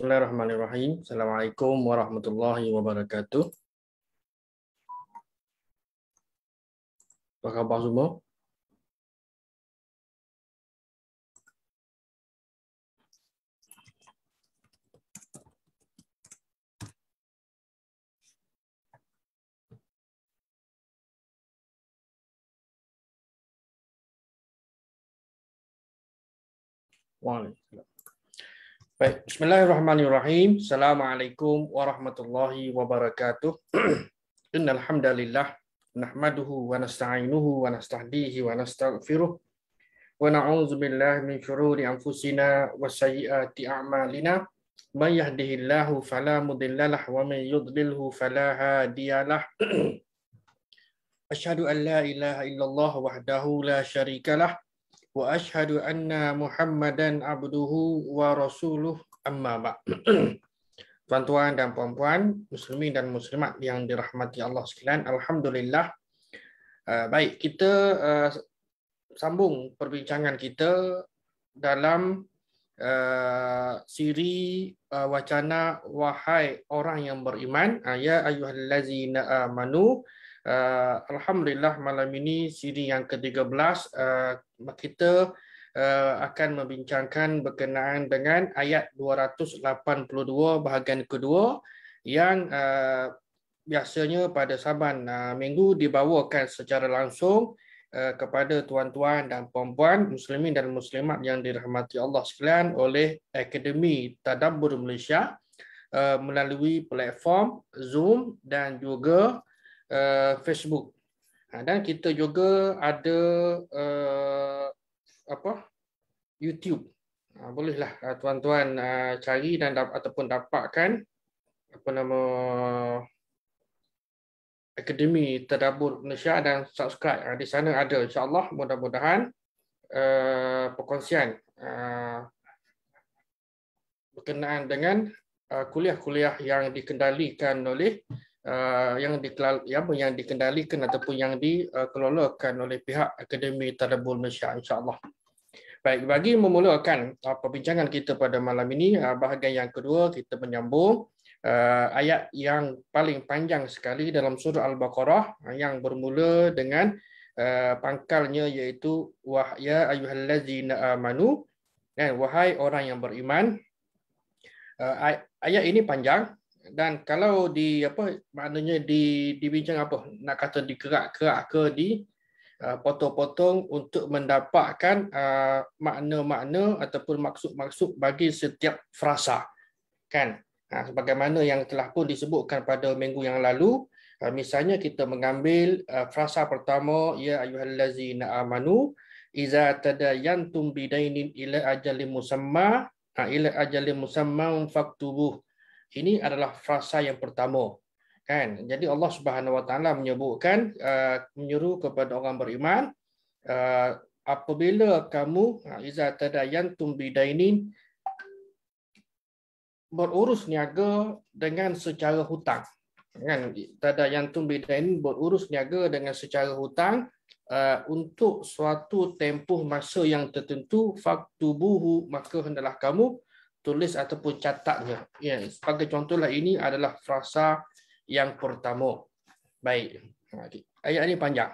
Bismillahirrahmanirrahim. Assalamualaikum warahmatullahi wabarakatuh. Apa khabar semua? Waalaikumsalam. Baik, bismillahirrahmanirrahim. Assalamualaikum warahmatullahi wabarakatuh. Innal hamdalillah nahmaduhu wa nasta'inuhu wa nasta'dihi wa nastaghfiruh wa na'udzu billahi min syururi anfusina wa sayyiati a'malina. May yahdihillahu fala mudhillalah wa may yudlilhu fala hadiyalah. Asyhadu an la ilaha illallah wahdahu la syarikalah wa ashadu anna muhammadan abduhu wa rasuluh amma ba' tuan-tuan dan puan-puan muslimin dan muslimat yang dirahmati Allah sekalian alhamdulillah uh, baik kita uh, sambung perbincangan kita dalam uh, siri wacana wahai orang yang beriman ya ayat ayuhallazina amanu uh, uh, alhamdulillah malam ini siri yang ke-13 uh, eh, kita uh, akan membincangkan berkenaan dengan ayat 282 bahagian kedua yang uh, biasanya pada saban uh, minggu dibawakan secara langsung uh, kepada tuan-tuan dan puan-puan muslimin dan muslimat yang dirahmati Allah sekalian oleh Akademi Tadabbur Malaysia uh, melalui platform Zoom dan juga Uh, Facebook. Ha, dan kita juga ada uh, apa YouTube. Ha, uh, bolehlah tuan-tuan uh, cari dan da- ataupun dapatkan apa nama Akademi Tadabur Malaysia dan subscribe. Uh, di sana ada insya-Allah mudah-mudahan uh, perkongsian uh, berkenaan dengan uh, kuliah-kuliah yang dikendalikan oleh Uh, yang dikelal yang yang dikendalikan ataupun yang dikelolakan oleh pihak Akademi Tadabbur Malaysia insya-Allah. Baik, bagi memulakan uh, perbincangan kita pada malam ini, uh, bahagian yang kedua kita menyambung uh, ayat yang paling panjang sekali dalam surah Al-Baqarah yang bermula dengan uh, pangkalnya iaitu wahya ayyuhallazina amanu dan eh, wahai orang yang beriman. Uh, ayat ini panjang dan kalau di apa maknanya di dibincang apa nak kata dikerak-kerak ke di uh, potong-potong untuk mendapatkan uh, makna-makna ataupun maksud-maksud bagi setiap frasa kan ha, sebagaimana yang telah pun disebutkan pada minggu yang lalu uh, misalnya kita mengambil frasa pertama ya ayyuhallazina amanu iza tadayantum bidainin ila ajalin musamma ha, ila ajalin musamma faktubuh ini adalah frasa yang pertama kan jadi Allah Subhanahu wa taala menyebutkan uh, menyuruh kepada orang beriman uh, apabila kamu uh, iza tadayantum bidainin berurus niaga dengan secara hutang kan tadayantum bidainin berurus niaga dengan secara hutang uh, untuk suatu tempoh masa yang tertentu faktubuhu maka hendaklah kamu tulis ataupun catatnya. Ya, sebagai contohlah ini adalah frasa yang pertama. Baik. Ha, ayat ini panjang.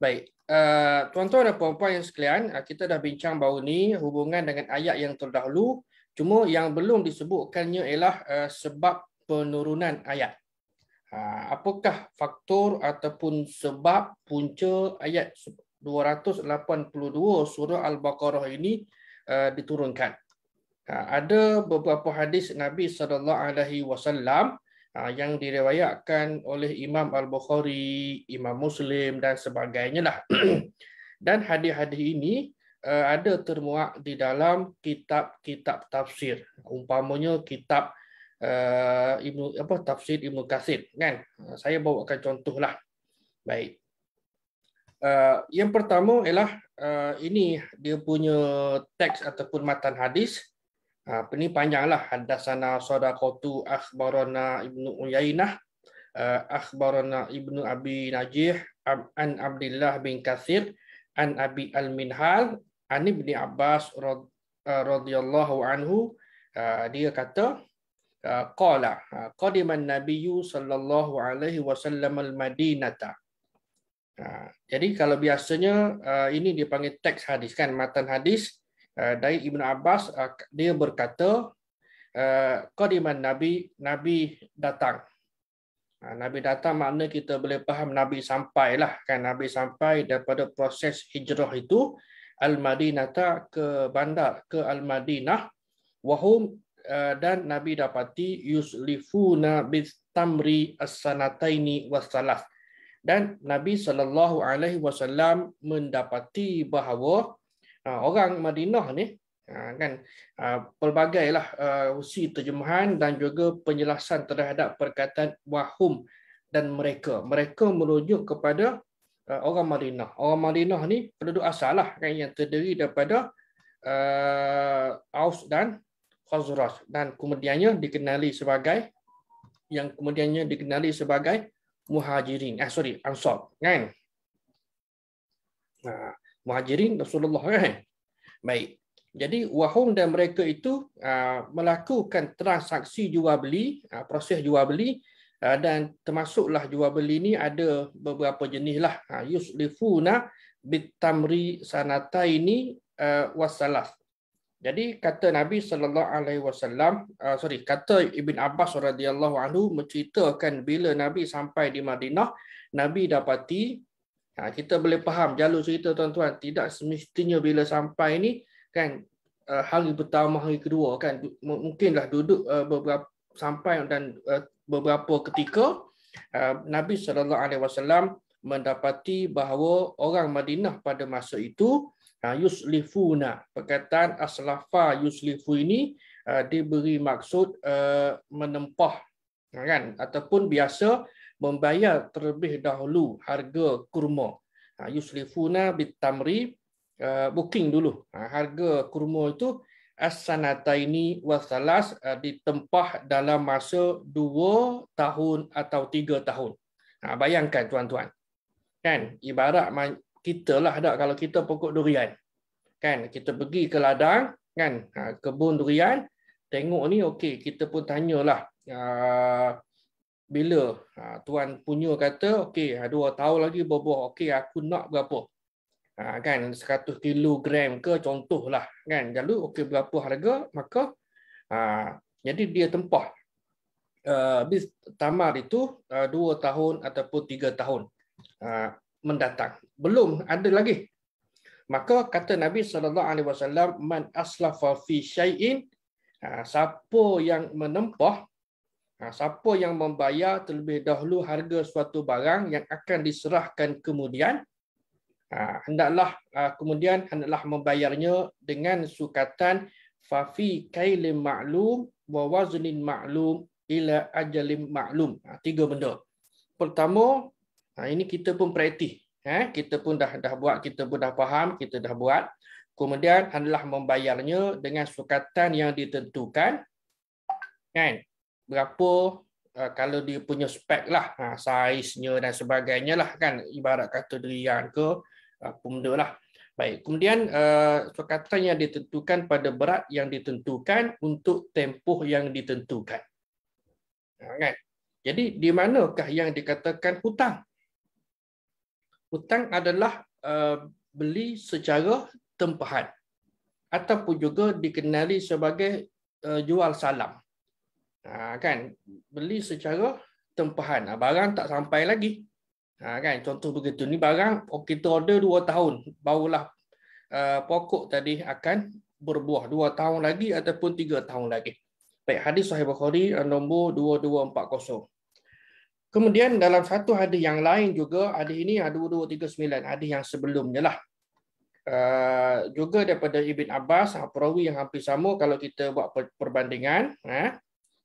Baik. Uh, tuan-tuan dan puan-puan yang sekalian, uh, kita dah bincang baru ini hubungan dengan ayat yang terdahulu. Cuma yang belum disebutkannya ialah uh, sebab penurunan ayat. Ha, apakah faktor ataupun sebab punca ayat 282 surah Al-Baqarah ini Uh, diturunkan. Ha, ada beberapa hadis Nabi saw ha, yang diriwayatkan oleh Imam Al-Bukhari, Imam Muslim dan sebagainya lah. dan hadis-hadis ini uh, ada termuat di dalam kitab-kitab tafsir. Umpamanya kitab uh, apa tafsir Ibnu Katsir kan. Ha, saya bawakan contohlah. Baik. Uh, yang pertama ialah uh, ini dia punya teks ataupun matan hadis. Uh, eh, ini panjanglah hadasana sadaqatu akhbarana ibnu uyainah uh, akhbarana ibnu abi najih an abdillah bin kathir an abi al minhal an ibni abbas radhiyallahu anhu dia kata qala uh, qadiman nabiyyu sallallahu alaihi wasallam al madinata Ha. jadi kalau biasanya uh, ini dipanggil teks hadis kan matan hadis uh, dari Ibn Abbas uh, dia berkata kodiman nabi nabi datang ha, nabi datang makna kita boleh faham nabi sampailah kan nabi sampai daripada proses hijrah itu al madinata ke bandar ke al madinah wahum dan Nabi dapati yuslifuna bis tamri as-sanataini wasalas dan Nabi sallallahu alaihi wasallam mendapati bahawa ha, orang Madinah ni ha, kan ha, pelbagai lah usi terjemahan dan juga penjelasan terhadap perkataan wahum dan mereka mereka merujuk kepada orang Madinah. Orang Madinah ni penduduk asal lah kan yang terdiri daripada uh, Aus dan Khazraj dan kemudiannya dikenali sebagai yang kemudiannya dikenali sebagai muhajirin ah sorry ansar kan ah muhajirin Rasulullah kan baik jadi wahum dan mereka itu ah, melakukan transaksi jual beli ah, proses jual beli ah, dan termasuklah jual beli ni ada beberapa jenis lah ah, yuslifuna bitamri sanata ini uh, wasalas jadi kata Nabi sallallahu alaihi wasallam, uh, sorry, kata Ibn Abbas radhiyallahu anhu menceritakan bila Nabi sampai di Madinah, Nabi dapati ha, kita boleh faham jalur cerita tuan-tuan, tidak semestinya bila sampai ni kan uh, hari pertama hari kedua kan mungkinlah duduk uh, beberapa sampai dan beberapa ketika Nabi sallallahu alaihi wasallam mendapati bahawa orang Madinah pada masa itu Ha, yuslifuna perkataan aslafa yuslifu ini ha, diberi maksud ha, menempah kan ataupun biasa membayar terlebih dahulu harga kurma yuslifuna bitamri booking dulu harga kurma itu as sanata ini wasalas ditempah dalam masa dua tahun atau tiga tahun bayangkan tuan-tuan kan ibarat kita lah dak kalau kita pokok durian kan kita pergi ke ladang kan ha, kebun durian tengok ni okey kita pun tanyalah ha, bila ha, tuan punya kata okey dua tahun lagi berbuah okey aku nak berapa kan 100 kilogram ke contohlah kan lalu okey berapa harga maka jadi dia tempah bis tamar itu dua tahun ataupun tiga tahun mendatang. Belum ada lagi. Maka kata Nabi sallallahu alaihi wasallam man aslafa fi syai'in ha, siapa yang menempah ha, siapa yang membayar terlebih dahulu harga suatu barang yang akan diserahkan kemudian ha, hendaklah ha, kemudian hendaklah membayarnya dengan sukatan fa fi kailin ma'lum wa waznin ma'lum ila ajalim ma'lum ha, tiga benda pertama Ha, ini kita pun praktis. Eh, ha? kita pun dah dah buat, kita pun dah faham, kita dah buat. Kemudian adalah membayarnya dengan sukatan yang ditentukan. Kan? Berapa uh, kalau dia punya spek lah, ha, saiznya dan sebagainya lah kan. Ibarat kata durian ke, apa ha, benda lah. Baik, kemudian uh, sukatan yang ditentukan pada berat yang ditentukan untuk tempoh yang ditentukan. Ha, kan? Jadi di manakah yang dikatakan hutang? hutang adalah uh, beli secara tempahan ataupun juga dikenali sebagai uh, jual salam. Ha, kan beli secara tempahan. Ha, barang tak sampai lagi. Ha, kan contoh begitu ni barang oh, kita order 2 tahun barulah uh, pokok tadi akan berbuah 2 tahun lagi ataupun 3 tahun lagi. Baik, hadis Sahih Bukhari nombor 2240. Kemudian dalam satu hadis yang lain juga, hadis ini hadis 239, hadis yang sebelumnya lah. Uh, juga daripada Ibn Abbas, perawi yang hampir sama kalau kita buat perbandingan. Eh,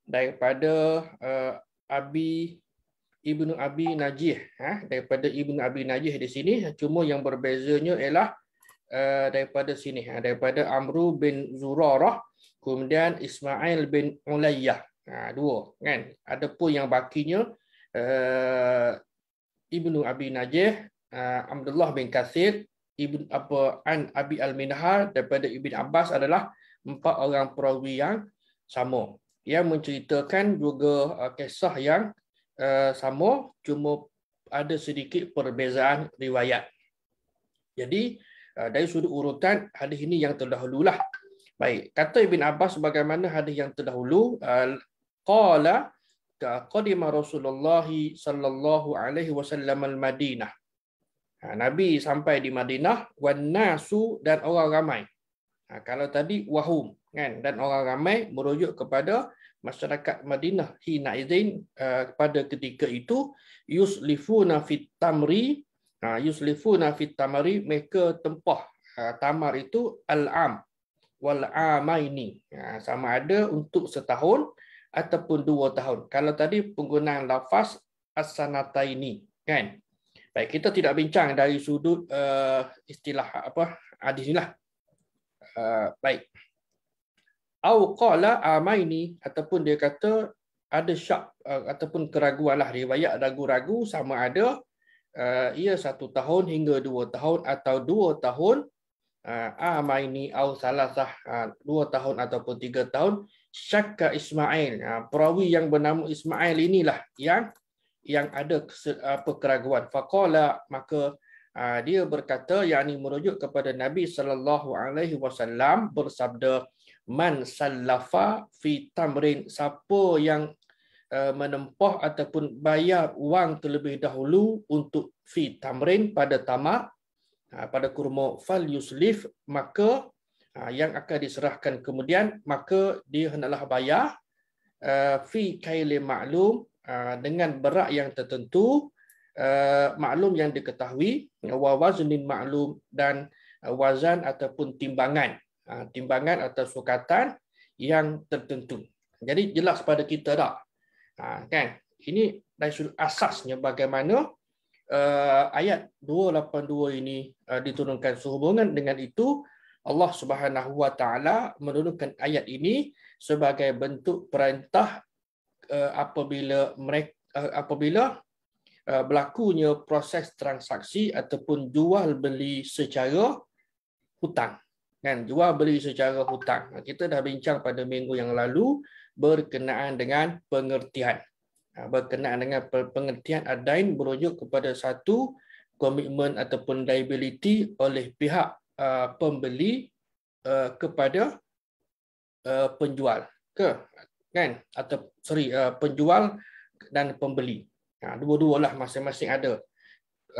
daripada uh, Abi Ibnu Abi Najih. Eh, daripada Ibnu Abi Najih di sini. Cuma yang berbezanya ialah uh, daripada sini. Eh, daripada Amru bin Zurarah. Kemudian Ismail bin Ulayyah. Ha, dua. Kan? Ada pun yang bakinya uh, Ibnu Abi Najih, uh, Abdullah bin Kasir, Ibn apa An Abi Al Minhar daripada Ibn Abbas adalah empat orang perawi yang sama yang menceritakan juga uh, kisah yang uh, sama cuma ada sedikit perbezaan riwayat. Jadi uh, dari sudut urutan hadis ini yang terdahulu lah. Baik, kata Ibn Abbas bagaimana hadis yang terdahulu uh, qala qadima Rasulullah sallallahu alaihi wasallam al-Madinah. Ha, Nabi sampai di Madinah wan nasu dan orang ramai. Ha, kalau tadi wahum kan dan orang ramai merujuk kepada masyarakat Madinah hina izin uh, pada ketika itu yuslifuna fit tamri ha, yuslifuna fit tamri mereka tempah uh, tamar itu al-am wal amaini ha, sama ada untuk setahun ataupun dua tahun. Kalau tadi penggunaan lafaz as-sanataini kan. Baik kita tidak bincang dari sudut uh, istilah apa hadis inilah. Uh, eh, baik. Au qala amaini ataupun dia kata ada syak uh, ataupun keraguanlah riwayat ragu-ragu sama ada uh, ia satu tahun hingga dua tahun atau dua tahun uh, amaini au salasah uh, dua tahun ataupun tiga tahun Syakka Ismail. Ha, perawi yang bernama Ismail inilah yang yang ada apa uh, keraguan. Faqala maka uh, dia berkata yakni merujuk kepada Nabi sallallahu alaihi wasallam bersabda man sallafa fi tamrin siapa yang uh, menempuh ataupun bayar wang terlebih dahulu untuk fi tamrin pada tamar pada kurma fal yuslif maka Ha, yang akan diserahkan kemudian maka dia hendaklah bayar ha, fi kaili maklum ha, dengan berat yang tertentu maklum yang diketahui wa wazunin maklum dan wazan ataupun timbangan timbangan atau sukatan yang tertentu. Jadi jelas pada kita dah. kan? Ini dari sudut asasnya bagaimana ayat 282 ini diturunkan sehubungan dengan itu Allah Subhanahu Wa Taala menurunkan ayat ini sebagai bentuk perintah eh, apabila mereka eh, apabila eh, berlakunya proses transaksi ataupun jual beli secara hutang kan jual beli secara hutang kita dah bincang pada minggu yang lalu berkenaan dengan pengertian ha, berkenaan dengan pengertian adain merujuk kepada satu komitmen ataupun liability oleh pihak Uh, pembeli uh, kepada uh, penjual ke kan atau sorry penjual dan pembeli ha, dua-dualah masing-masing ada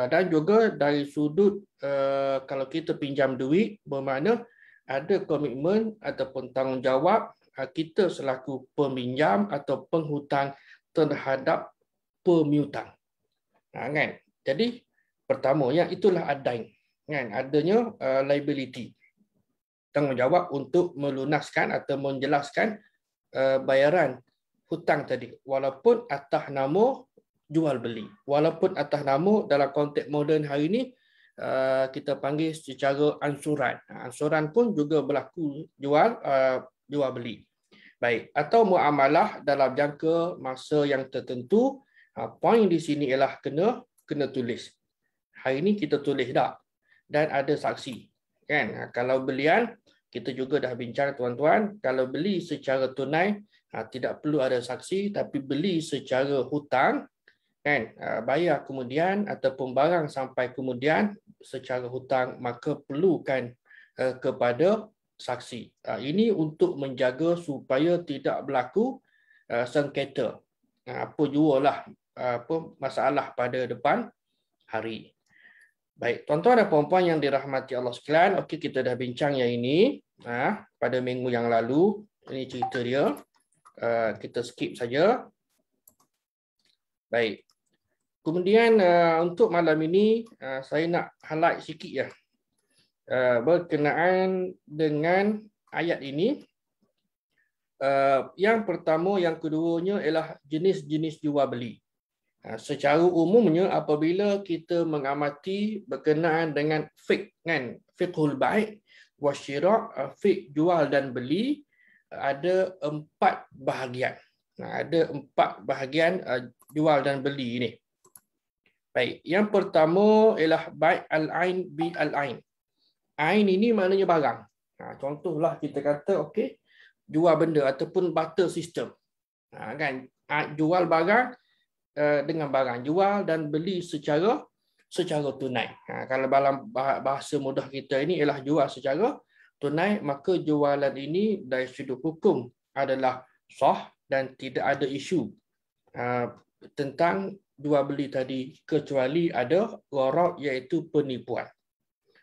dan juga dari sudut kalau kita pinjam duit bermakna ada komitmen ataupun tanggungjawab kita selaku peminjam atau penghutang terhadap pemiutang. Ha, kan? Jadi pertamanya itulah adain kan adanya uh, liability tanggungjawab untuk melunaskan atau menjelaskan uh, bayaran hutang tadi walaupun atas nama jual beli walaupun atas nama dalam konteks moden hari ini uh, kita panggil secara ansuran ansuran pun juga berlaku jual uh, jual beli baik atau muamalah dalam jangka masa yang tertentu uh, point di sini ialah kena kena tulis hari ini kita tulis dah dan ada saksi. Kan? Ha, kalau belian, kita juga dah bincang tuan-tuan, kalau beli secara tunai, ha, tidak perlu ada saksi, tapi beli secara hutang, kan? Ha, bayar kemudian ataupun barang sampai kemudian secara hutang, maka perlukan kepada saksi. Ini untuk menjaga supaya tidak berlaku sengketa. Apa jualah apa masalah pada depan hari. Baik, tuan-tuan dan puan-puan yang dirahmati Allah sekalian, okey kita dah bincang yang ini ah ha, pada minggu yang lalu. Ini cerita dia. Uh, kita skip saja. Baik. Kemudian uh, untuk malam ini uh, saya nak highlight sikit ya. Uh, berkenaan dengan ayat ini. Uh, yang pertama, yang keduanya ialah jenis-jenis jual beli. Ha, secara umumnya apabila kita mengamati berkenaan dengan fiqh kan fiqhul baik wasyirak ha, fiqh jual dan beli ada empat bahagian ha, ada empat bahagian jual dan beli ini baik yang pertama ialah baik al ain bi al ain ain ini maknanya barang contohlah kita kata okey jual benda ataupun barter system kan jual barang Eh, dengan barang jual dan beli secara secara tunai. Ha, kalau dalam bahasa mudah kita ini ialah jual secara tunai, maka jualan ini dari sudut hukum adalah sah dan tidak ada isu ha, tentang jual beli tadi kecuali ada gharar iaitu penipuan.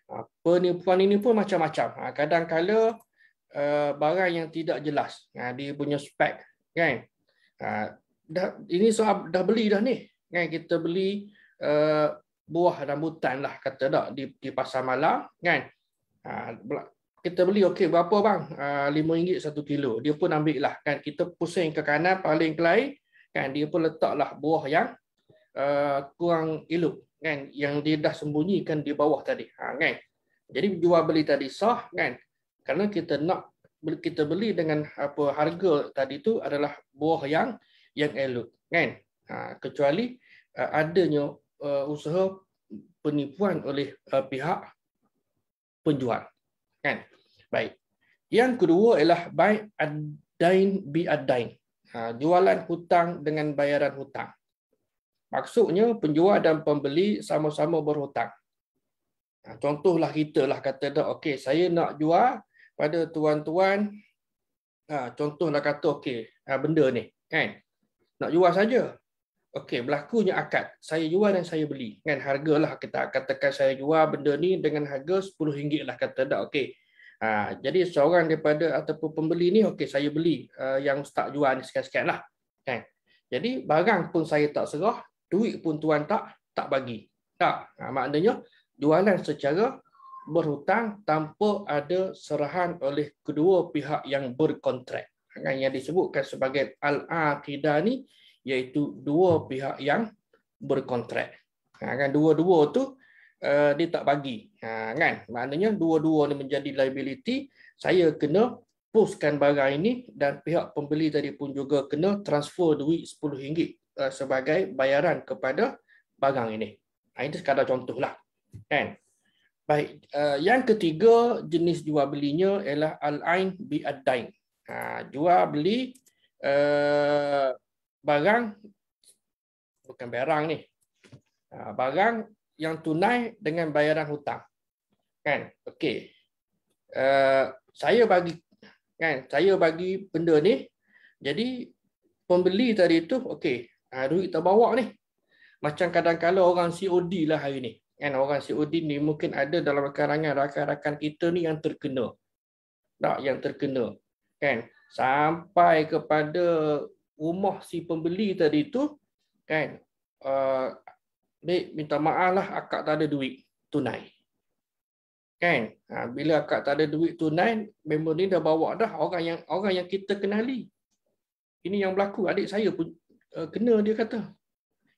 Ha, penipuan ini pun macam-macam. Ha, kadang-kala uh, barang yang tidak jelas ha, dia punya spek kan? Ha, dah ini so dah beli dah ni kan kita beli uh, buah rambutan lah kata dak di, di pasar malam kan ha, kita beli okey berapa bang ha, RM5 uh, satu kilo dia pun ambil lah kan kita pusing ke kanan paling kelai kan dia pun letaklah buah yang uh, kurang elok kan yang dia dah sembunyikan di bawah tadi ha, kan jadi jual beli tadi sah kan kerana kita nak kita beli dengan apa harga tadi tu adalah buah yang yang elok kan ha, kecuali uh, adanya uh, usaha penipuan oleh uh, pihak penjual kan baik yang kedua ialah buy adain bi adain ha, jualan hutang dengan bayaran hutang maksudnya penjual dan pembeli sama-sama berhutang ha, contohlah kita lah kata dah okey saya nak jual pada tuan-tuan ha, contohlah kata okey ha, benda ni kan nak jual saja. Okey, berlakunya akad. Saya jual dan saya beli. Kan hargalah kita katakan saya jual benda ni dengan harga RM10 lah kata dah okey. Ha, jadi seorang daripada ataupun pembeli ni okey saya beli uh, yang start jual ni sekian-sekian lah. Kan. Jadi barang pun saya tak serah, duit pun tuan tak tak bagi. Tak. Ha, maknanya jualan secara berhutang tanpa ada serahan oleh kedua pihak yang berkontrak kan yang disebutkan sebagai al-aqidah ni iaitu dua pihak yang berkontrak. Ha kan dua-dua tu uh, dia tak bagi. Ha kan maknanya dua-dua ni menjadi liability saya kena puskan barang ini dan pihak pembeli tadi pun juga kena transfer duit RM10 uh, eh, sebagai bayaran kepada barang ini. Ha, itu sekadar contohlah. Kan? Baik, uh, yang ketiga jenis jual belinya ialah al-ain bi ad-dain ha, jual beli uh, barang bukan barang ni ha, barang yang tunai dengan bayaran hutang kan okey uh, saya bagi kan saya bagi benda ni jadi pembeli tadi tu okey ha, duit bawa ni macam kadang-kadang orang COD lah hari ni kan orang COD ni mungkin ada dalam kalangan rakan-rakan kita ni yang terkena tak yang terkena kan sampai kepada rumah si pembeli tadi tu kan uh, minta maaf lah akak tak ada duit tunai kan ha, bila akak tak ada duit tunai member ni dah bawa dah orang yang orang yang kita kenali ini yang berlaku adik saya pun uh, kena dia kata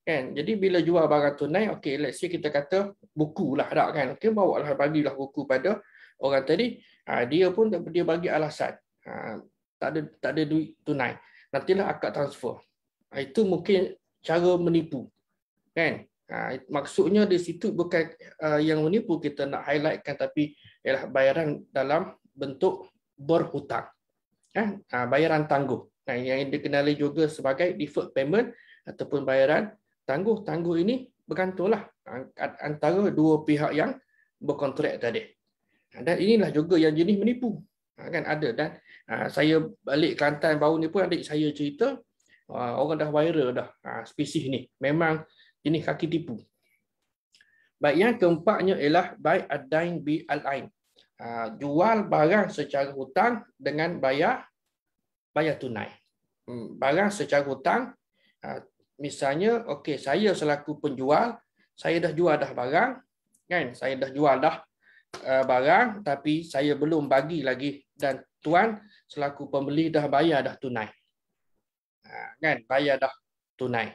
kan jadi bila jual barang tunai okey let's say kita kata buku lah dak kan okey bawalah bagilah buku pada orang tadi ha, dia pun dia bagi alasan Ah, tak ada tak ada duit tunai nantilah akad transfer ah, itu mungkin cara menipu kan ah, maksudnya di situ bukan yang menipu kita nak highlightkan tapi ialah bayaran dalam bentuk berhutang kan bayaran tangguh nah yang dikenali juga sebagai deferred payment ataupun bayaran tangguh-tangguh ini bergantunglah antara dua pihak yang berkontrak tadi dan inilah juga yang jenis menipu kan ada dan Ha, saya balik Kelantan baru ni pun adik saya cerita orang dah viral dah ha, spesies ni memang jenis kaki tipu baik yang keempatnya ialah baik adain bi alain ha, jual barang secara hutang dengan bayar bayar tunai hmm, barang secara hutang misalnya okey saya selaku penjual saya dah jual dah barang kan saya dah jual dah eh, barang tapi saya belum bagi lagi dan tuan selaku pembeli dah bayar dah tunai. Ha, kan? Bayar dah tunai.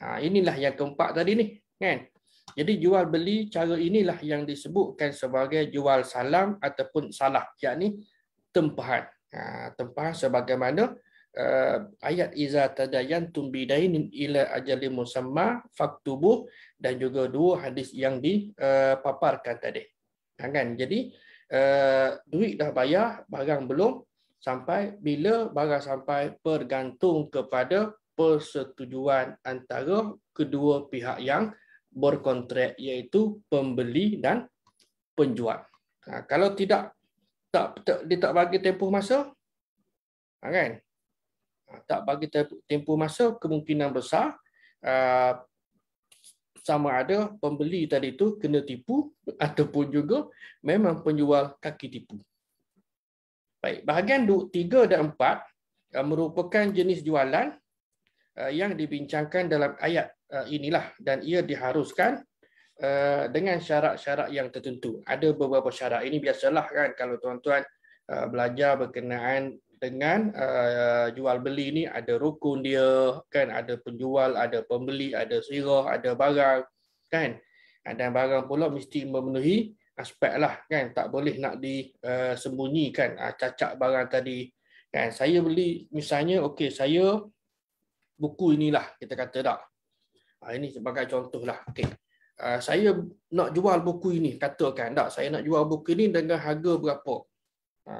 Ha, inilah yang keempat tadi ni, kan? Jadi jual beli cara inilah yang disebutkan sebagai jual salam ataupun salah, yakni tempahan. Ha, tempahan sebagaimana uh, ayat izah tadayan tumbidain ila ajali musamma faktubuh dan juga dua hadis yang dipaparkan eh, tadi. Ha, kan? Jadi uh, duit dah bayar, barang belum sampai bila barang sampai bergantung kepada persetujuan antara kedua pihak yang berkontrak iaitu pembeli dan penjual. Ha, kalau tidak tak, tak dia tak bagi tempoh masa ha, kan? Ha, tak bagi tempoh masa kemungkinan besar ha, sama ada pembeli tadi itu kena tipu ataupun juga memang penjual kaki tipu. Baik, bahagian 3 dan 4 uh, merupakan jenis jualan uh, yang dibincangkan dalam ayat uh, inilah dan ia diharuskan dengan syarat-syarat yang tertentu. Ada beberapa syarat. Ini biasalah kan kalau tuan-tuan belajar berkenaan dengan jual beli ni ada rukun dia kan ada penjual ada pembeli ada sirah ada barang kan dan barang pula mesti memenuhi aspek lah kan tak boleh nak disembunyikan eh, ah, cacat barang tadi kan saya beli misalnya okey saya buku inilah kita kata tak ah, ini sebagai contoh lah okey ah, saya nak jual buku ini katakan tak saya nak jual buku ini dengan harga berapa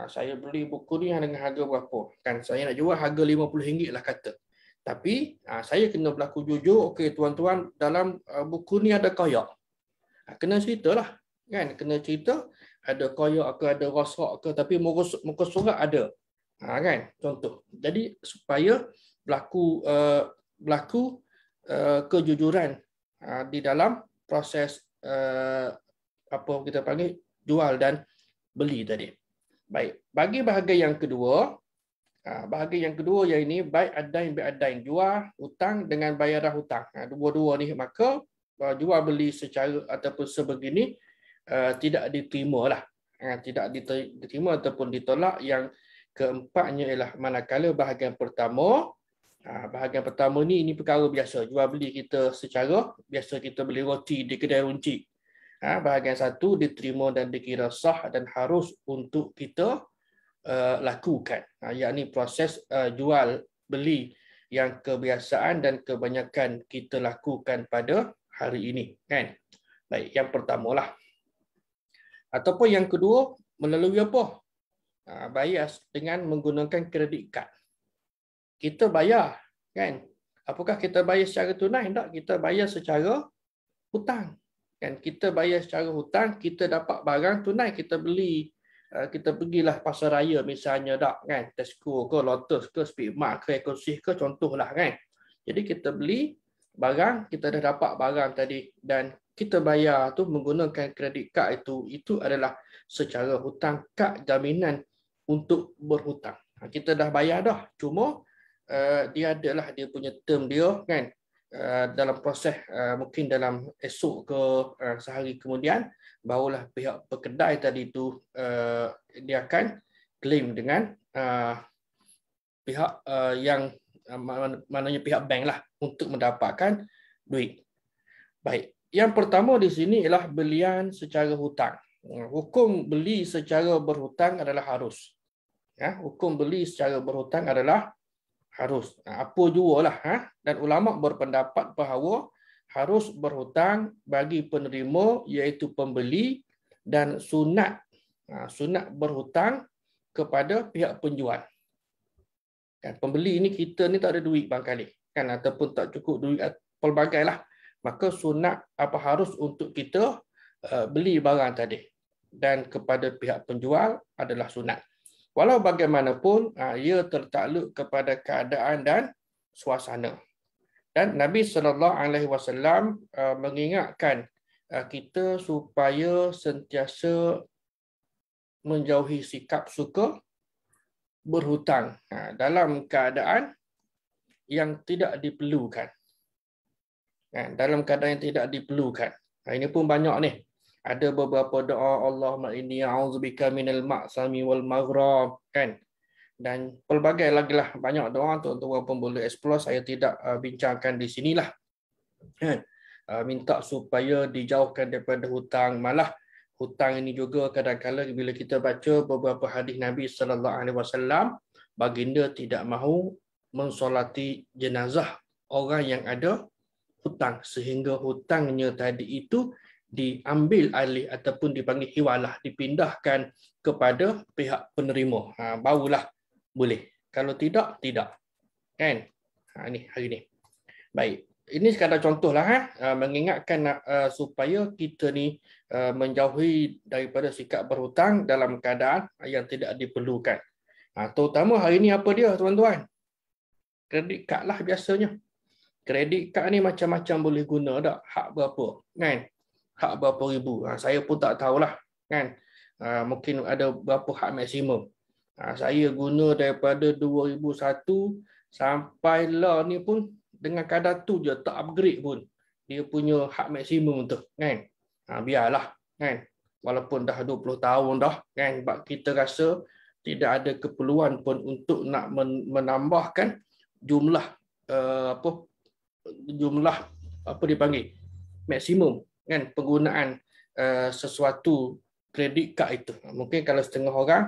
saya beli buku ni dengan harga berapa kan saya nak jual harga RM50 lah kata tapi saya kena berlaku jujur okey tuan-tuan dalam buku ini ada koyak kena lah kan kena cerita ada koyak ke ada rosak ke tapi muka, muka surat ada ha, kan contoh jadi supaya berlaku uh, berlaku uh, kejujuran uh, di dalam proses uh, apa kita panggil jual dan beli tadi baik bagi bahagian yang kedua ha, bahagian yang kedua yang ini baik ada yang ada yang jual hutang dengan bayaran hutang ha, dua-dua ni maka jual beli secara ataupun sebegini Uh, tidak diterima lah. Uh, tidak diterima ataupun ditolak. Yang keempatnya ialah manakala bahagian pertama. Uh, bahagian pertama ni ini perkara biasa. Jual beli kita secara biasa kita beli roti di kedai runci. Bahagian satu diterima dan dikira sah dan harus untuk kita lakukan. Yakni proses jual beli yang kebiasaan dan kebanyakan kita lakukan pada hari ini kan baik yang pertama lah. Ataupun yang kedua, melalui apa? Ha, bayar dengan menggunakan kredit kad. Kita bayar, kan? Apakah kita bayar secara tunai? Tak, kita bayar secara hutang. Kan? Kita bayar secara hutang, kita dapat barang tunai, kita beli. Ha, kita pergilah pasar raya misalnya tak kan Tesco ke Lotus ke Speedmark ke Ecosys ke contohlah kan Jadi kita beli barang, kita dah dapat barang tadi Dan kita bayar tu menggunakan kredit kad itu itu adalah secara hutang kad jaminan untuk berhutang. Ha, kita dah bayar dah. Cuma uh, dia adalah dia punya term dia kan uh, dalam proses uh, mungkin dalam esok ke uh, sehari kemudian barulah pihak pekedai tadi tu uh, dia akan claim dengan uh, pihak uh, yang uh, mananya pihak bank lah untuk mendapatkan duit. Baik yang pertama di sini ialah belian secara hutang. Hukum beli secara berhutang adalah harus. Ya, hukum beli secara berhutang adalah harus. Apa jua lah. Ha? Dan ulama berpendapat bahawa harus berhutang bagi penerima iaitu pembeli dan sunat ha, sunat berhutang kepada pihak penjual. Kan, pembeli ini kita ni tak ada duit bangkali, kan ataupun tak cukup duit pelbagai lah maka sunat apa harus untuk kita uh, beli barang tadi dan kepada pihak penjual adalah sunat. Walau bagaimanapun uh, ia tertakluk kepada keadaan dan suasana. Dan Nabi sallallahu alaihi wasallam uh, mengingatkan kita supaya sentiasa menjauhi sikap suka berhutang dalam keadaan yang tidak diperlukan. Kan? dalam keadaan yang tidak diperlukan. ini pun banyak ni. Ada beberapa doa Allah ini auzubika minal ma'sami wal maghram kan. Dan pelbagai lagi lah banyak doa tuan-tuan pun boleh explore saya tidak uh, bincangkan di sinilah. Kan? Uh, minta supaya dijauhkan daripada hutang malah hutang ini juga kadang-kadang bila kita baca beberapa hadis Nabi sallallahu alaihi wasallam baginda tidak mahu mensolati jenazah orang yang ada hutang sehingga hutangnya tadi itu diambil alih ataupun dipanggil hiwalah dipindahkan kepada pihak penerima ha, barulah boleh kalau tidak tidak kan ha, ini hari ini baik ini sekadar contohlah ha? ha mengingatkan uh, supaya kita ni uh, menjauhi daripada sikap berhutang dalam keadaan yang tidak diperlukan. Ha, terutama hari ini apa dia tuan-tuan? Kredit kad lah biasanya kredit kad ni macam-macam boleh guna tak hak berapa kan hak berapa ribu ha, saya pun tak tahulah kan ha, mungkin ada berapa hak maksimum ha, saya guna daripada 2001 sampai lah ni pun dengan kadar tu je tak upgrade pun dia punya hak maksimum tu kan ha, biarlah kan walaupun dah 20 tahun dah kan sebab kita rasa tidak ada keperluan pun untuk nak menambahkan jumlah uh, apa jumlah apa dipanggil maksimum kan penggunaan uh, sesuatu kredit kad itu mungkin kalau setengah orang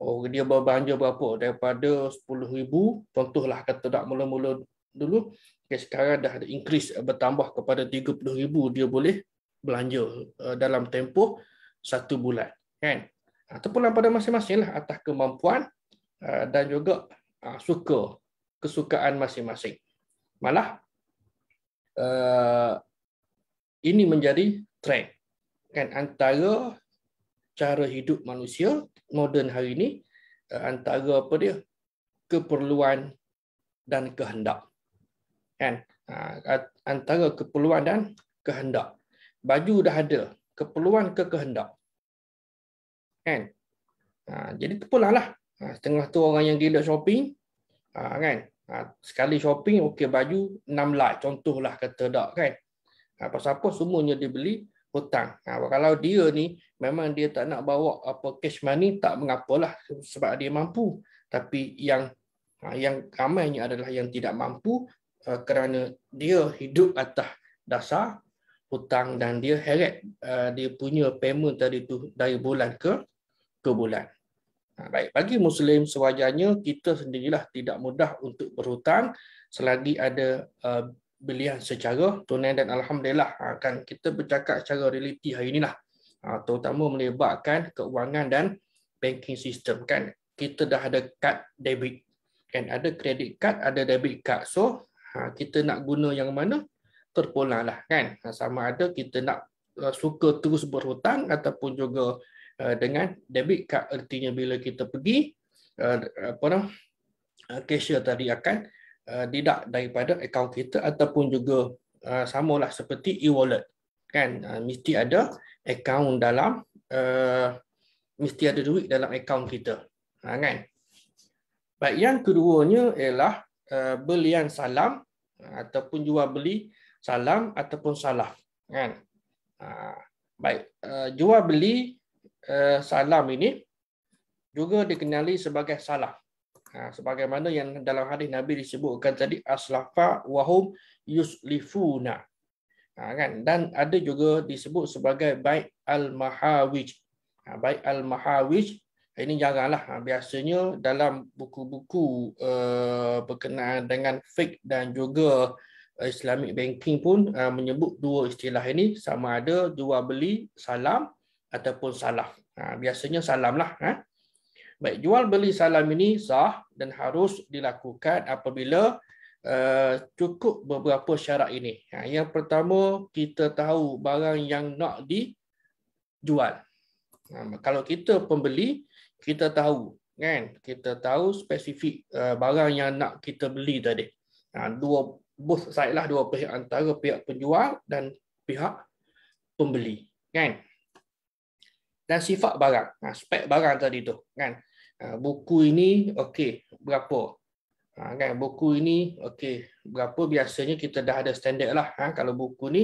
oh dia berbelanja berapa daripada 10000 contohlah kata tak mula-mula dulu okay, sekarang dah ada increase eh, bertambah kepada 30000 dia boleh belanja uh, dalam tempoh satu bulan kan ataupun lah pada masing-masing lah atas kemampuan uh, dan juga uh, suka kesukaan masing-masing malah Eh, ini menjadi trend kan antara cara hidup manusia moden hari ini eh, antara apa dia keperluan dan kehendak kan ha, antara keperluan dan kehendak baju dah ada keperluan ke kehendak kan ha, jadi terpulanglah lah. ha, setengah tu orang yang gila shopping kan Ha, sekali shopping, okey baju 6 lat contohlah kata tak kan. Ha, pasal apa semuanya dia beli hutang. Ha, kalau dia ni memang dia tak nak bawa apa cash money tak mengapalah sebab dia mampu. Tapi yang ha, yang ramainya adalah yang tidak mampu ha, kerana dia hidup atas dasar hutang dan dia heret ha, dia punya payment tadi tu dari bulan ke ke bulan. Ha, baik, bagi Muslim sewajarnya kita sendirilah tidak mudah untuk berhutang selagi ada uh, belian secara tunai dan alhamdulillah akan uh, kita bercakap secara realiti hari inilah. Uh, terutama melibatkan keuangan dan banking system kan. Kita dah ada kad debit kan ada kredit kad, ada debit kad. So uh, kita nak guna yang mana terpulanglah kan. sama ada kita nak uh, suka terus berhutang ataupun juga Eh, dengan debit card ertinya bila kita pergi eh, apa nak eh, cashier tadi akan tidak daripada akaun kita ataupun juga samalah seperti e-wallet kan mesti ada akaun dalam mesti ada duit dalam akaun kita ha, kan baik yang keduanya ialah belian salam ataupun jual beli salam ataupun salah kan ha, baik jual beli Eh, salam ini juga dikenali sebagai salam. Ha, sebagaimana yang dalam hadis Nabi disebutkan tadi aslafa wahum yuslifuna. Ha, kan? Dan ada juga disebut sebagai baik al-mahawij. Ha, baik al-mahawij ini janganlah ha, biasanya dalam buku-buku uh, berkenaan dengan fik dan juga eh, Islamic banking pun uh, menyebut dua istilah ini sama ada jual beli salam ataupun salam. Ha, biasanya salam lah. Ha? Baik, jual beli salam ini sah dan harus dilakukan apabila uh, cukup beberapa syarat ini. Ha, yang pertama, kita tahu barang yang nak dijual. Ha, kalau kita pembeli, kita tahu. Kan? Kita tahu spesifik uh, barang yang nak kita beli tadi. Ha, dua both side lah, dua pihak antara pihak penjual dan pihak pembeli. Kan? dan sifat barang aspek ha, spek barang tadi tu kan ha, buku ini okey berapa ha, kan buku ini okey berapa biasanya kita dah ada standard lah kalau buku ni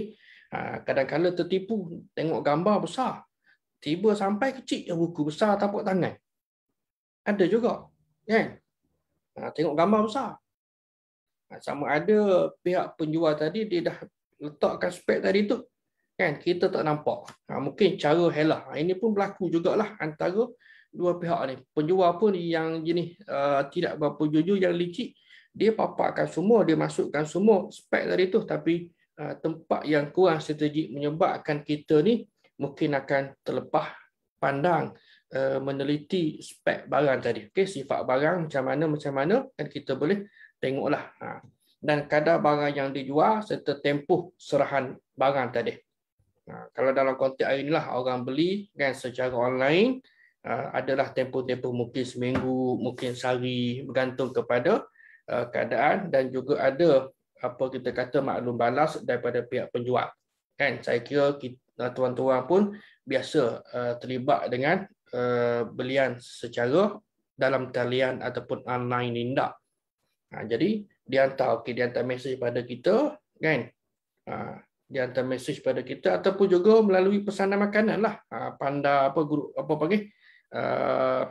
ha, kadang-kadang tertipu tengok gambar besar tiba sampai kecil ya buku besar tapak tangan ada juga kan tengok gambar besar sama ada pihak penjual tadi dia dah letakkan spek tadi tu kan kita tak nampak ha, mungkin cara helah ha, ini pun berlaku jugalah antara dua pihak ni penjual pun yang jenis uh, tidak berapa jujur yang licik dia paparkan semua dia masukkan semua spek dari tu tapi uh, tempat yang kurang strategik menyebabkan kita ni mungkin akan terlepas pandang uh, meneliti spek barang tadi okey sifat barang macam mana macam mana kan kita boleh tengoklah ha dan kadar barang yang dijual serta tempoh serahan barang tadi. Ha, kalau dalam konteks hari inilah orang beli kan secara online ha, adalah tempoh-tempoh mungkin seminggu, mungkin sehari bergantung kepada ha, keadaan dan juga ada apa kita kata maklum balas daripada pihak penjual. Kan saya kira kita, tuan-tuan pun biasa terlibat dengan belian secara dalam talian ataupun online ninda. jadi dia hantar okey dia hantar mesej pada kita kan dia hantar mesej pada kita ataupun juga melalui pesanan makanan lah ha, panda apa guru apa panggil uh,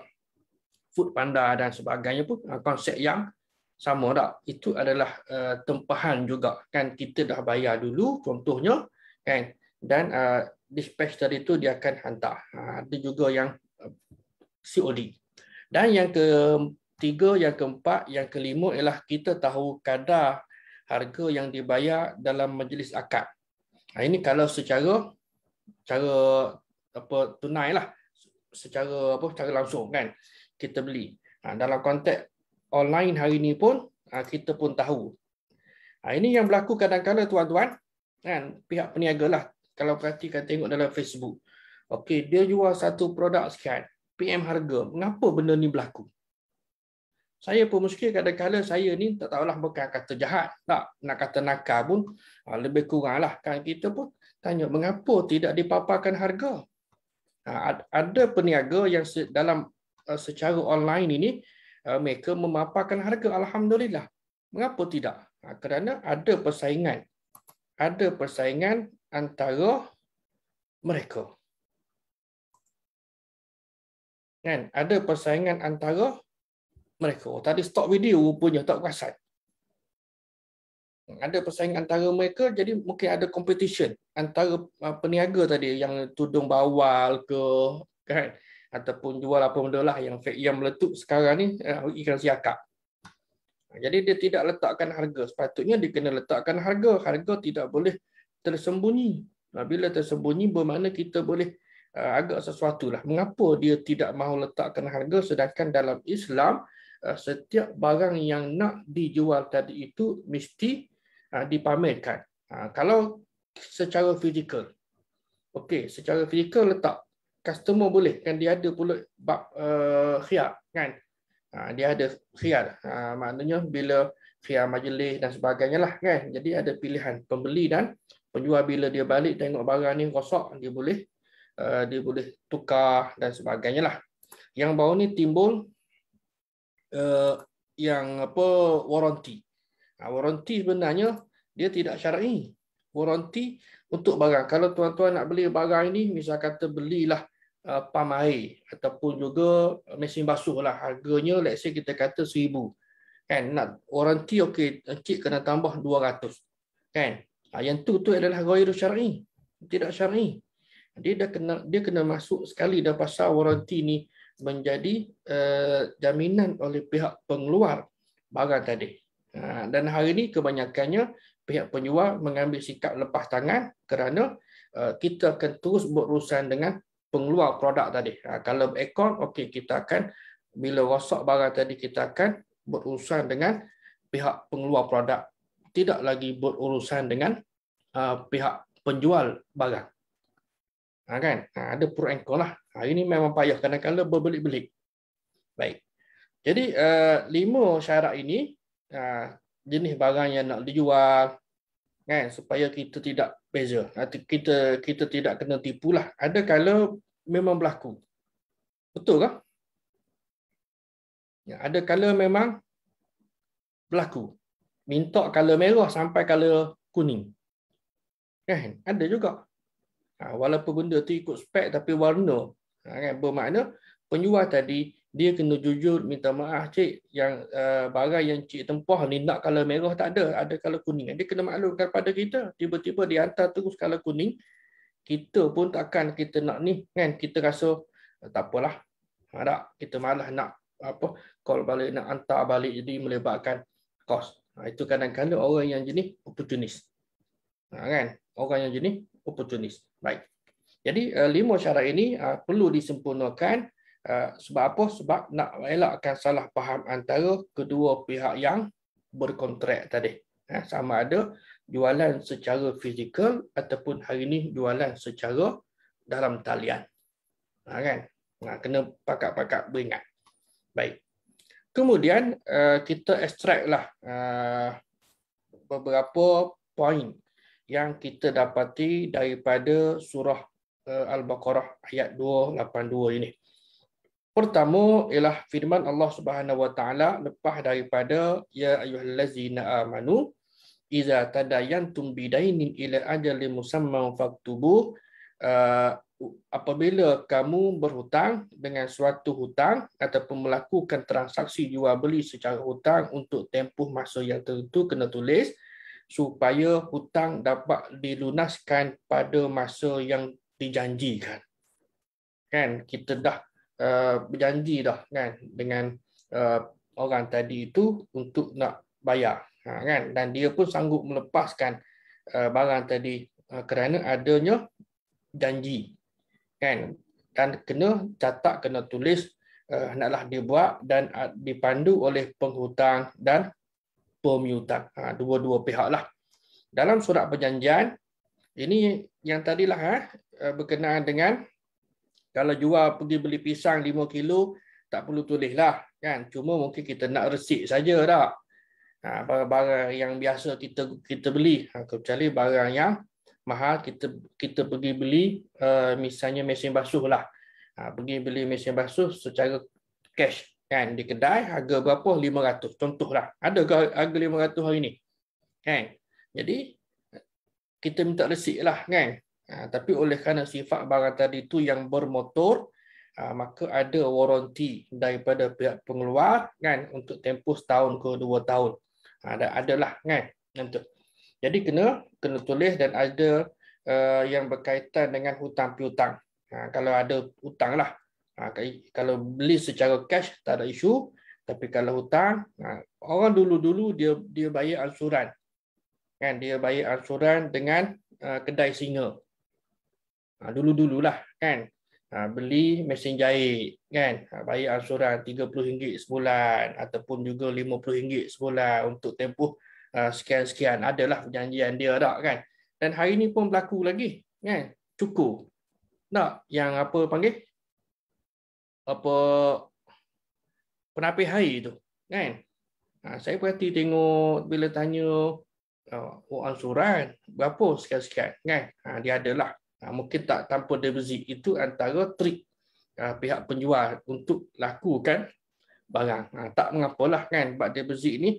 food panda dan sebagainya pun uh, konsep yang sama tak itu adalah uh, tempahan juga kan kita dah bayar dulu contohnya kan dan uh, dispatch tadi itu dia akan hantar uh, ada juga yang uh, COD dan yang ke tiga yang keempat yang kelima ialah kita tahu kadar harga yang dibayar dalam majlis akad Ah, ini kalau secara cara apa tunai lah secara apa secara langsung kan kita beli ah, dalam konteks online hari ini pun ah, kita pun tahu ini yang berlaku kadang-kadang tuan-tuan kan pihak peniaga lah kalau perhatikan tengok dalam Facebook okey dia jual satu produk sekian PM harga mengapa benda ni berlaku saya pun mesti kadang-kadang saya ni tak tahulah bukan kata jahat tak nak kata nakal pun ah, lebih kuranglah kan kita pun tanya mengapa tidak dipaparkan harga ah, ada peniaga yang dalam ah, secara online ini mereka memaparkan harga alhamdulillah mengapa tidak kerana ada persaingan ada persaingan antara mereka kan ada persaingan antara mereka. Oh, tadi stok video rupanya tak perasan. Ada persaingan antara mereka, jadi mungkin ada competition antara uh, peniaga tadi yang tudung bawal ke, kan? ataupun jual apa benda lah yang yang meletup sekarang ni eh, ikan siakap. Jadi dia tidak letakkan harga. Sepatutnya dia kena letakkan harga. Harga tidak boleh tersembunyi. Bila tersembunyi bermakna kita boleh uh, agak sesuatu lah. Mengapa dia tidak mahu letakkan harga sedangkan dalam Islam Ah, setiap barang yang nak dijual tadi itu mesti ah, dipamerkan. Ah, kalau secara fizikal, okey, secara fizikal letak customer boleh kan dia ada pula bab uh, eh, khiar kan dia ada khiar uh, maknanya bila khiar majlis dan sebagainya lah kan jadi ada pilihan pembeli dan penjual bila dia balik tengok barang ni rosak dia boleh uh, dia boleh tukar dan sebagainya lah yang baru ni timbul Eh, yang apa waranti. Ha, waranti sebenarnya dia tidak syar'i. Waranti untuk barang. Kalau tuan-tuan nak beli barang ini, misal kata belilah uh, pam air ataupun juga mesin basuh lah. Harganya let's say kita kata RM1,000. Kan? Nak waranti, okey, cik kena tambah RM200. Kan? Ha, yang tu tu adalah gairu syar'i. Tidak syar'i. Dia dah kena dia kena masuk sekali dah pasal waranti ni menjadi eh, jaminan oleh pihak pengeluar barang tadi. Ha, dan hari ini kebanyakannya pihak penjual mengambil sikap lepas tangan kerana eh, kita akan terus berurusan dengan pengeluar produk tadi. Ha, kalau ekon, okey kita akan bila rosak barang tadi kita akan berurusan dengan pihak pengeluar produk. Tidak lagi berurusan dengan eh, pihak penjual barang. Ha, kan? Ha, ada pro and con lah. Ha, ini memang payah kadang-kadang berbelit belik. Baik. Jadi uh, lima syarat ini uh, jenis barang yang nak dijual kan supaya kita tidak beza. Ha, kita kita tidak kena tipu lah. Ada kalau memang berlaku. Betul ke? Ya, ada kalau memang berlaku. Minta kalau merah sampai kalau kuning. Kan? Ada juga. Ha, walaupun benda tu ikut spek tapi warna. Ha, kan? Bermakna penjual tadi dia kena jujur minta maaf cik yang uh, barang yang cik tempah ni nak kalau merah tak ada ada kalau kuning dia kena maklumkan pada kita tiba-tiba dia hantar terus kalau kuning kita pun takkan kita nak ni kan kita rasa eh, tak apalah ada ha, kita malah nak apa call balik nak hantar balik jadi melebatkan kos ha, itu kadang-kadang orang yang jenis oportunis ha, kan orang yang jenis oportunis Baik. Jadi eh, lima syarat ini eh, perlu disempurnakan eh, sebab apa? Sebab nak elakkan salah faham antara kedua pihak yang berkontrak tadi. Sama ada jualan secara fizikal ataupun hari ini jualan secara dalam talian. Ha, kan? Ha, kena pakat-pakat beringat. Baik. Kemudian kita ekstraklah beberapa point yang kita dapati daripada surah eh, Al-Baqarah ayat 282 ini. Pertama ialah firman Allah Subhanahu Wa Taala lepas daripada ya ayyuhallazina amanu iza tadayantum bidainin ila ajalin musamman faktubu eh, uh, apabila kamu berhutang dengan suatu hutang ataupun melakukan transaksi jual beli secara hutang untuk tempoh masa yang tertentu kena tulis supaya hutang dapat dilunaskan pada masa yang dijanjikan. Kan kita dah uh, berjanji dah kan dengan uh, orang tadi itu untuk nak bayar. Ha, kan dan dia pun sanggup melepaskan uh, barang tadi uh, kerana adanya janji. Kan dan kena catat kena tulis uh, naklah dibuat dan uh, dipandu oleh penghutang dan permutat. Ha, dua-dua pihak lah. Dalam surat perjanjian, ini yang tadilah ha, eh, berkenaan dengan kalau jual pergi beli pisang 5 kilo, tak perlu tulis lah. Kan? Cuma mungkin kita nak resik saja tak. Ha, barang-barang yang biasa kita kita beli. Ha, kecuali barang yang mahal kita kita pergi beli uh, misalnya mesin basuh lah. Ha, pergi beli mesin basuh secara cash kan di kedai harga berapa 500 contohlah ada ke harga 500 hari ni kan jadi kita minta resiklah kan ha, tapi oleh kerana sifat barang tadi tu yang bermotor ha, maka ada waranti daripada pihak pengeluar kan untuk tempoh setahun ke dua tahun ha, ada adalah kan untuk jadi kena kena tulis dan ada uh, yang berkaitan dengan hutang piutang ha, kalau ada hutanglah. Ha, kalau beli secara cash tak ada isu tapi kalau hutang ha, orang dulu-dulu dia dia bayar ansuran kan dia bayar ansuran dengan ha, kedai singa dulu dulu lah, kan beli mesin jahit kan bayar ansuran puluh 30 sebulan ataupun juga lima puluh 50 sebulan untuk tempoh sekian-sekian adalah perjanjian dia dak kan dan hari ini pun berlaku lagi kan cukup tak yang apa panggil apa penapis air tu kan ha, saya perhati tengok bila tanya uh, oh, ah, ansuran berapa sekian-sekian kan ha, dia adalah ha, mungkin tak tanpa deposit itu antara trik uh, pihak penjual untuk lakukan barang ha, tak mengapalah kan sebab deposit ni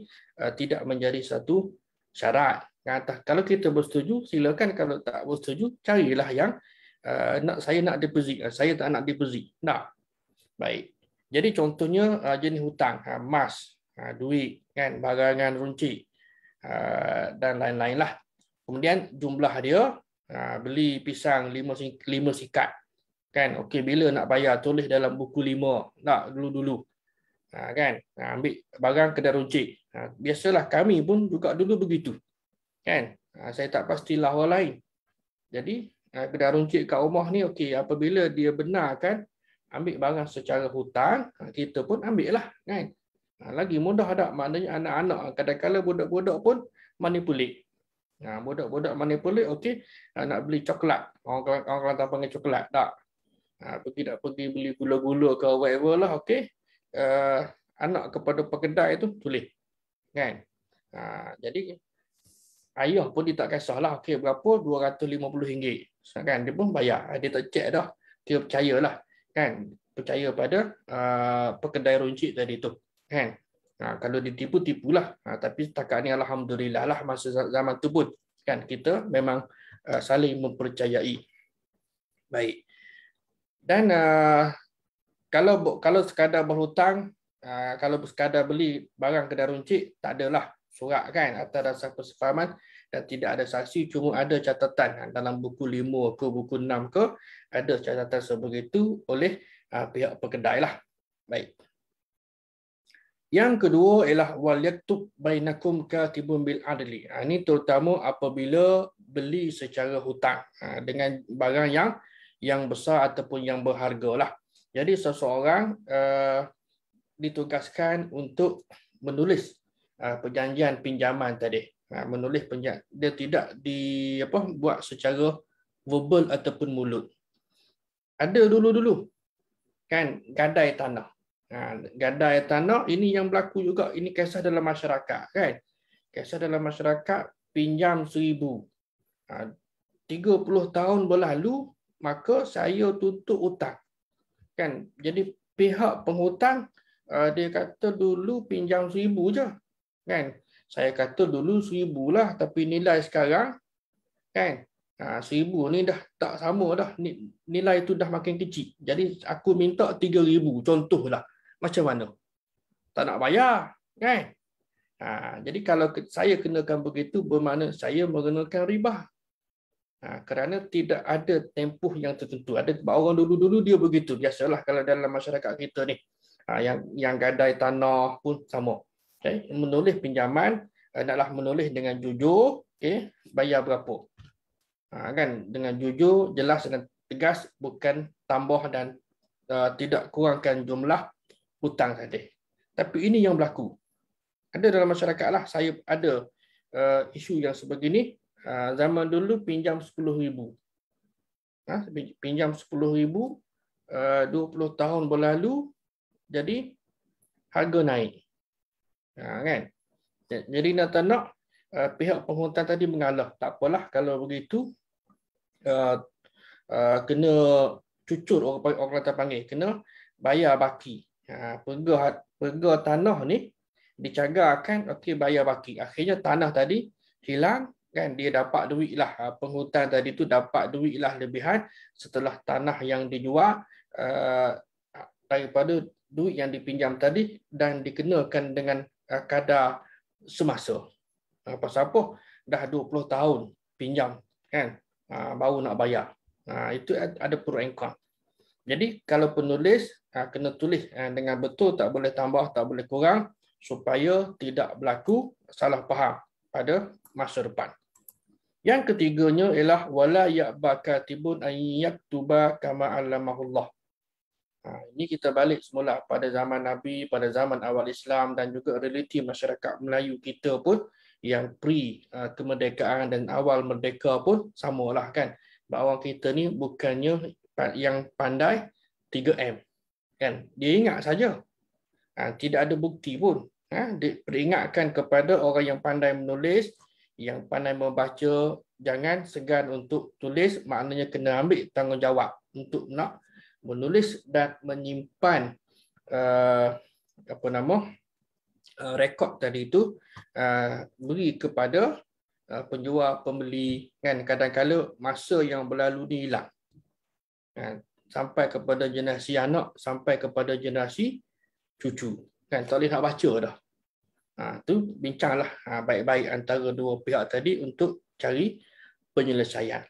uh, tidak menjadi satu syarat Kata, ha, kalau kita bersetuju silakan kalau tak bersetuju carilah yang uh, nak saya nak deposit saya tak nak deposit nak Baik. Jadi contohnya uh, jenis hutang, uh, emas, uh, duit, kan, barangan runci dan lain-lain lah. Kemudian jumlah dia, beli pisang lima sikat. Kan, okey bila nak bayar tulis dalam buku 5. Tak dulu-dulu. kan, ambil barang kedai runci. biasalah kami pun juga dulu begitu. Kan? saya tak pasti orang lain. Jadi kedai runci kat rumah ni okey apabila dia benarkan ambil barang secara hutang, ha, kita pun ambil lah. Kan? Ha, lagi mudah tak? Maknanya anak-anak, ha, kadang-kadang budak-budak pun manipulik. Ha, budak-budak manipulik, okey, nak beli coklat. Orang-orang tak orang panggil coklat, tak. Ha, pergi tak pergi beli gula-gula ke whatever lah, okey. Uh, anak kepada pekedai itu tulis. Kan? Ha, jadi, ayah pun dia tak kisahlah, okey, berapa? RM250. Kan? Dia pun bayar, dia tak cek dah. Dia percayalah. lah kan percaya pada uh, pekedai runcit tadi tu kan ha, kalau ditipu tipulah ha, tapi setakat ni alhamdulillah lah masa zaman tu pun kan kita memang uh, saling mempercayai baik dan uh, kalau kalau sekadar berhutang kalau sekadar beli barang kedai runcit tak adalah surat kan atas dasar persefahaman dan tidak ada saksi cuma ada catatan dalam buku lima ke buku enam ke ada catatan sebegitu oleh ah, pihak pekedai lah. Baik. Yang kedua ialah wal yaktub bainakum katibun bil adli. Ha, ini terutama apabila beli secara hutang ah, dengan barang yang yang besar ataupun yang berharga lah. Jadi seseorang uh, ditugaskan untuk menulis uh, perjanjian pinjaman tadi. Uh, Ha, menulis penjat dia tidak di apa buat secara verbal ataupun mulut ada dulu-dulu kan gadai tanah ha, gadai tanah ini yang berlaku juga ini kisah dalam masyarakat kan kisah dalam masyarakat pinjam seribu 30 ha, tahun berlalu maka saya tutup hutang kan jadi pihak penghutang dia kata dulu pinjam seribu je kan saya kata dulu seribu lah tapi nilai sekarang kan ha, seribu ni dah tak sama dah nilai tu dah makin kecil jadi aku minta tiga ribu contohlah macam mana tak nak bayar kan ha, jadi kalau saya kenakan begitu bermakna saya mengenakan riba ha, kerana tidak ada tempoh yang tertentu ada orang dulu-dulu dia begitu biasalah kalau dalam masyarakat kita ni ha, yang yang gadai tanah pun sama okay. menulis pinjaman eh, adalah menulis dengan jujur okay. bayar berapa ha, kan dengan jujur jelas dan tegas bukan tambah dan uh, tidak kurangkan jumlah hutang tadi. tapi ini yang berlaku ada dalam masyarakatlah lah saya ada uh, isu yang sebegini uh, zaman dulu pinjam 10 ribu ha, pinjam 10 ribu uh, 20 tahun berlalu jadi harga naik Ha, kan? Jadi nak tak nak, uh, pihak penghutang tadi mengalah. Tak apalah kalau begitu, uh, uh, kena cucur orang, orang tak panggil. Kena bayar baki. Ha, pegah, pegah tanah ni, dicagarkan, okey bayar baki. Akhirnya tanah tadi hilang, kan dia dapat duit lah. Ha, penghutang tadi tu dapat duit lah lebihan setelah tanah yang dijual uh, daripada duit yang dipinjam tadi dan dikenakan dengan Eh, kadar semasa. apa eh, pasal apa? Dah 20 tahun pinjam kan? Ha, baru nak bayar. Ah, itu ada pro and con. Jadi kalau penulis ah, kena tulis dengan betul tak boleh tambah, tak boleh kurang supaya tidak berlaku salah faham pada masa depan. Yang ketiganya ialah wala ya'ba tibun an yaktuba kama 'allamahullah. Ha, ini kita balik semula pada zaman Nabi, pada zaman awal Islam dan juga realiti masyarakat Melayu kita pun yang pre ha, kemerdekaan dan awal merdeka pun sama lah kan. Bahawa kita ni bukannya yang pandai 3M. Kan? Dia ingat saja. Ha, tidak ada bukti pun. Peringatkan kepada orang yang pandai menulis, yang pandai membaca, jangan segan untuk tulis maknanya kena ambil tanggungjawab untuk nak menulis dan menyimpan uh, apa nama uh, rekod tadi itu uh, beri kepada uh, penjual pembeli kan kadang kadang masa yang berlalu ni hilang kan sampai kepada generasi anak sampai kepada generasi cucu kan tak boleh nak baca dah ha, tu bincanglah ha, baik-baik antara dua pihak tadi untuk cari penyelesaian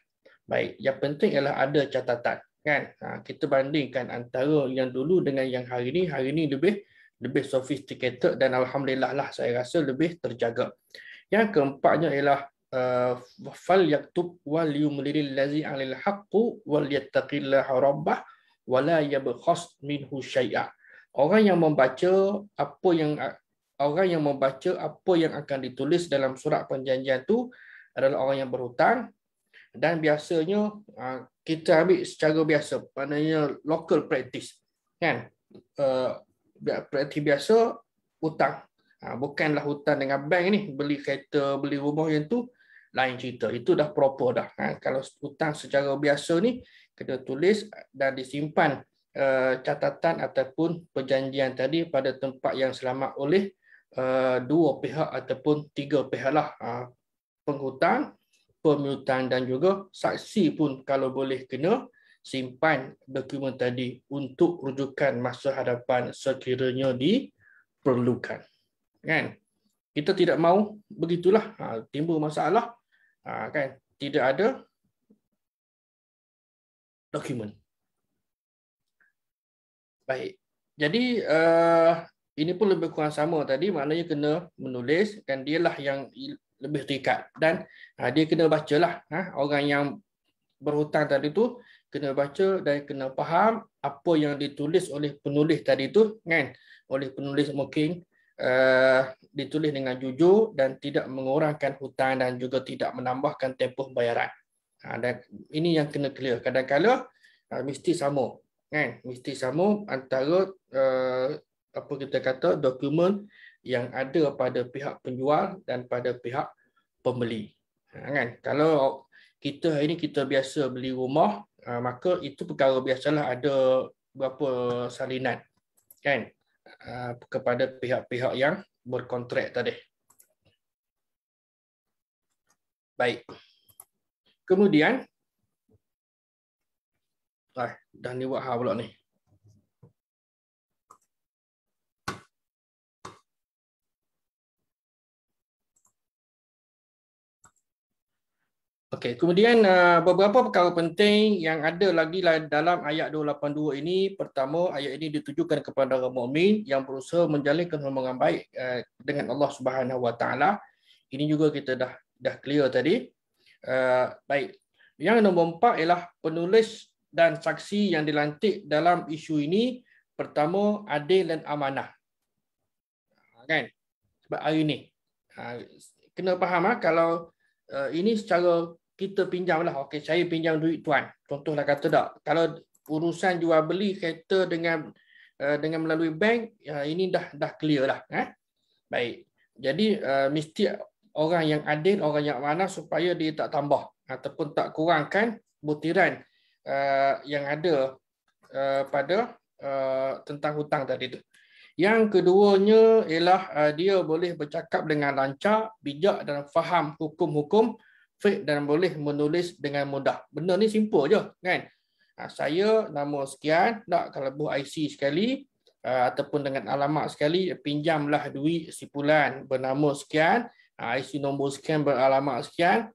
baik yang penting ialah ada catatan kan ha, kita bandingkan antara yang dulu dengan yang hari ini hari ini lebih lebih sophisticated dan alhamdulillah lah saya rasa lebih terjaga yang keempatnya ialah uh, fal yaktub wal yumlil allazi alil haqqu wal yattaqillah rabbah wala yabkhas minhu syai'a orang yang membaca apa yang orang yang membaca apa yang akan ditulis dalam surat perjanjian itu adalah orang yang berhutang dan biasanya ah, kita ambil secara biasa maknanya local practice kan uh, eh, practice biasa hutang ah, bukanlah hutang dengan bank ni beli kereta beli rumah yang tu lain cerita itu dah proper dah ha, kalau hutang secara biasa ni kita tulis dan disimpan eh, catatan ataupun perjanjian tadi pada tempat yang selamat oleh eh, dua pihak ataupun tiga pihak lah ah, penghutang pemutan dan juga saksi pun kalau boleh kena simpan dokumen tadi untuk rujukan masa hadapan sekiranya diperlukan. Kan? Kita tidak mahu begitulah ha, timbul masalah ha, kan tidak ada dokumen. Baik. Jadi uh, ini pun lebih kurang sama tadi maknanya kena menulis kan dialah yang lebih terikat dan ha, dia kena bacalah ha, orang yang berhutang tadi tu kena baca dan kena faham apa yang ditulis oleh penulis tadi tu kan oleh penulis mungkin uh, ditulis dengan jujur dan tidak mengurangkan hutang dan juga tidak menambahkan tempoh bayaran. Ha, dan ini yang kena clear. Kadang-kadang uh, ha, mesti sama kan mesti sama antara uh, apa kita kata dokumen yang ada pada pihak penjual dan pada pihak pembeli. Ha, kan? Kalau kita hari ini kita biasa beli rumah, ha, maka itu perkara biasalah ada beberapa salinan kan ha, kepada pihak-pihak yang berkontrak tadi. Baik. Kemudian, ah, dah ni buat hal pula ni. Okey, kemudian uh, beberapa perkara penting yang ada lagi lah dalam ayat 282 ini, pertama ayat ini ditujukan kepada orang mukmin yang berusaha menjalinkan hubungan baik uh, dengan Allah Subhanahu Wa Taala. Ini juga kita dah dah clear tadi. Uh, baik. Yang nombor empat ialah penulis dan saksi yang dilantik dalam isu ini pertama adil dan amanah. Ha, kan? Sebab hari ini. Ha, kena faham ha, kalau ini secara kita pinjamlah Okay, saya pinjam duit tuan contohlah kata tak kalau urusan jual beli kereta dengan eh, dengan melalui bank ya, ini dah dah clear lah eh baik jadi eh, mesti orang yang adil orang yang mana supaya dia tak tambah ataupun tak kurangkan butiran eh, yang ada pada tentang hutang tadi tu yang keduanya ialah dia boleh bercakap dengan lancar, bijak dan faham hukum-hukum fit dan boleh menulis dengan mudah. Benda ni simple je kan. Ha, saya nama sekian, nak kalau buah IC sekali ha, ataupun dengan alamat sekali, pinjamlah duit sipulan bernama sekian, ha, IC nombor sekian beralamat sekian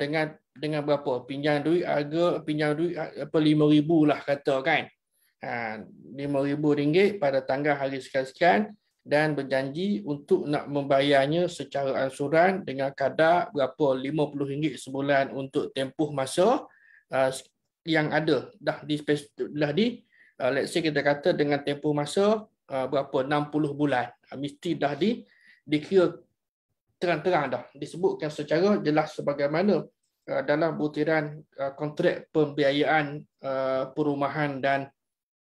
dengan dengan berapa? Pinjam duit harga pinjam duit apa 5000 lah kata kan. Ha 5000 ringgit pada tanggal hari sekian-sekian dan berjanji untuk nak membayarnya secara ansuran dengan kadar berapa RM50 sebulan untuk tempoh masa uh, yang ada dah di dah di uh, let's say kita kata dengan tempoh masa uh, berapa 60 bulan mesti dah di dikira terang-terang dah disebutkan secara jelas sebagaimana dalam butiran kontrak pembiayaan perumahan dan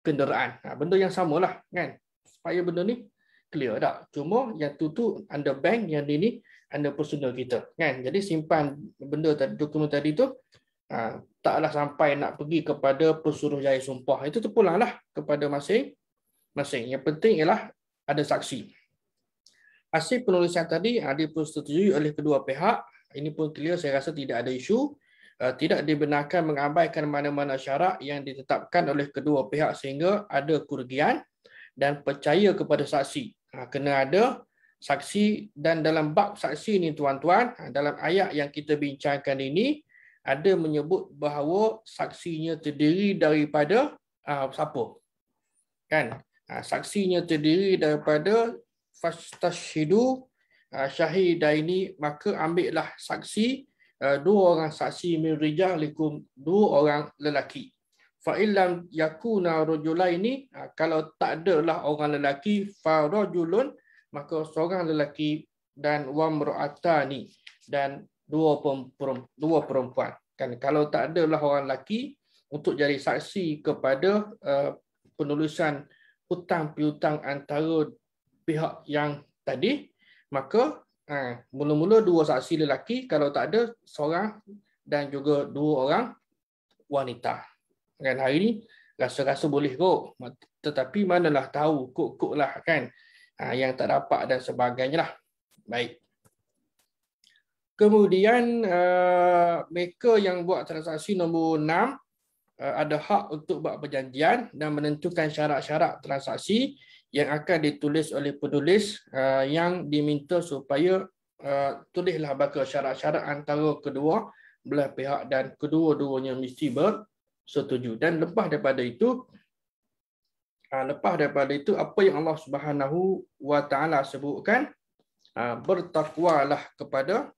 kenderaan. Ha, benda yang samalah kan. Supaya benda ni clear tak cuma yang tu tu under bank yang ni ni under personal kita kan jadi simpan benda tadi dokumen tadi tu ha, taklah sampai nak pergi kepada pesuruh jaya sumpah itu tu terpulanglah kepada masing masing yang penting ialah ada saksi hasil penulisan tadi ada ha, persetujui oleh kedua pihak ini pun clear saya rasa tidak ada isu ha, tidak dibenarkan mengabaikan mana-mana syarat yang ditetapkan oleh kedua pihak sehingga ada kerugian dan percaya kepada saksi Ha, kena ada saksi dan dalam bab saksi ni tuan-tuan ha, dalam ayat yang kita bincangkan ini ada menyebut bahawa saksinya terdiri daripada uh, siapa kan uh, saksinya terdiri daripada fastashidu uh, syahidaini maka ambillah saksi uh, dua orang saksi min rijalikum dua orang lelaki fa illam yakuna rajulaini ha, kalau tak ada lah orang lelaki fa rajulun maka seorang lelaki dan wamraatani dan dua perempuan dua perempuan kan kalau tak ada lah orang lelaki untuk jadi saksi kepada uh, penulisan hutang piutang antara pihak yang tadi maka ha, mula-mula dua saksi lelaki kalau tak ada seorang dan juga dua orang wanita kan hari ni rasa-rasa boleh kok tetapi manalah tahu kok-kok lah kan ha, yang tak dapat dan sebagainya lah baik kemudian uh, mereka yang buat transaksi nombor 6 uh, ada hak untuk buat perjanjian dan menentukan syarat-syarat transaksi yang akan ditulis oleh penulis uh, yang diminta supaya tulislah baka syarat-syarat antara kedua belah pihak dan kedua-duanya mesti ber, setuju dan lepas daripada itu ah, lepas daripada itu apa yang Allah Subhanahu wa taala sebutkan ah, bertakwalah kepada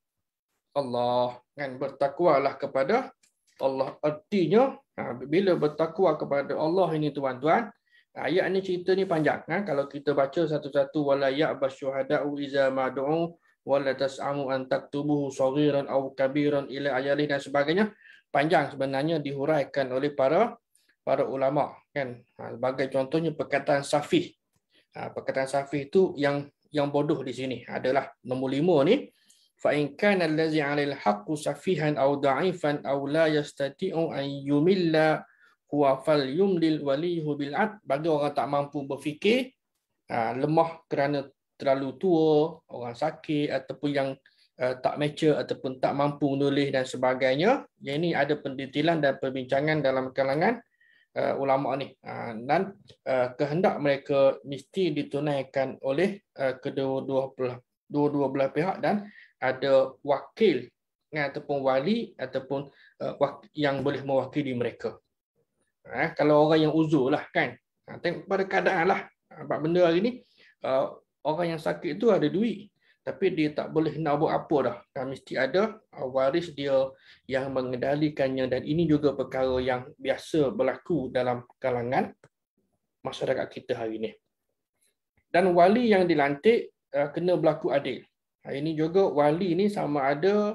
Allah kan bertakwalah kepada Allah artinya ah, bila bertakwa kepada Allah ini tuan-tuan ayat ni cerita ni panjang kan kalau kita baca satu-satu wala ya basyuhada'u iza mad'u wala tas'amu an taktubuhu saghiran aw kabiran ila ayalih dan sebagainya panjang sebenarnya dihuraikan oleh para para ulama kan ha, sebagai contohnya perkataan safih ha, perkataan safih itu yang yang bodoh di sini adalah nombor 5 ni fa in kana allazi 'alal haqq safihan aw da'ifan aw la yastati'u an yumilla huwa fal yumlil waliyhu bil ad bagi orang tak mampu berfikir ha, lemah kerana terlalu tua orang sakit ataupun yang Eh, tak mature ataupun tak mampu menulis dan sebagainya. Yang ini ada pendetilan dan perbincangan dalam kalangan uh, ulama ni uh, dan uh, kehendak mereka mesti ditunaikan oleh uh, kedua-dua belah, dua-dua belah pihak dan ada wakil ataupun wali ataupun uh, wak- yang boleh mewakili mereka. Uh, kalau orang yang uzur lah kan. Uh, tengok pada keadaan lah. Sebab ha, benda hari ni uh, orang yang sakit tu ada duit tapi dia tak boleh nak buat apa dah. Dah mesti ada ah, waris dia yang mengendalikannya dan ini juga perkara yang biasa berlaku dalam kalangan masyarakat kita hari ini. Dan wali yang dilantik ah, kena berlaku adil. Ah, ini juga wali ini sama ada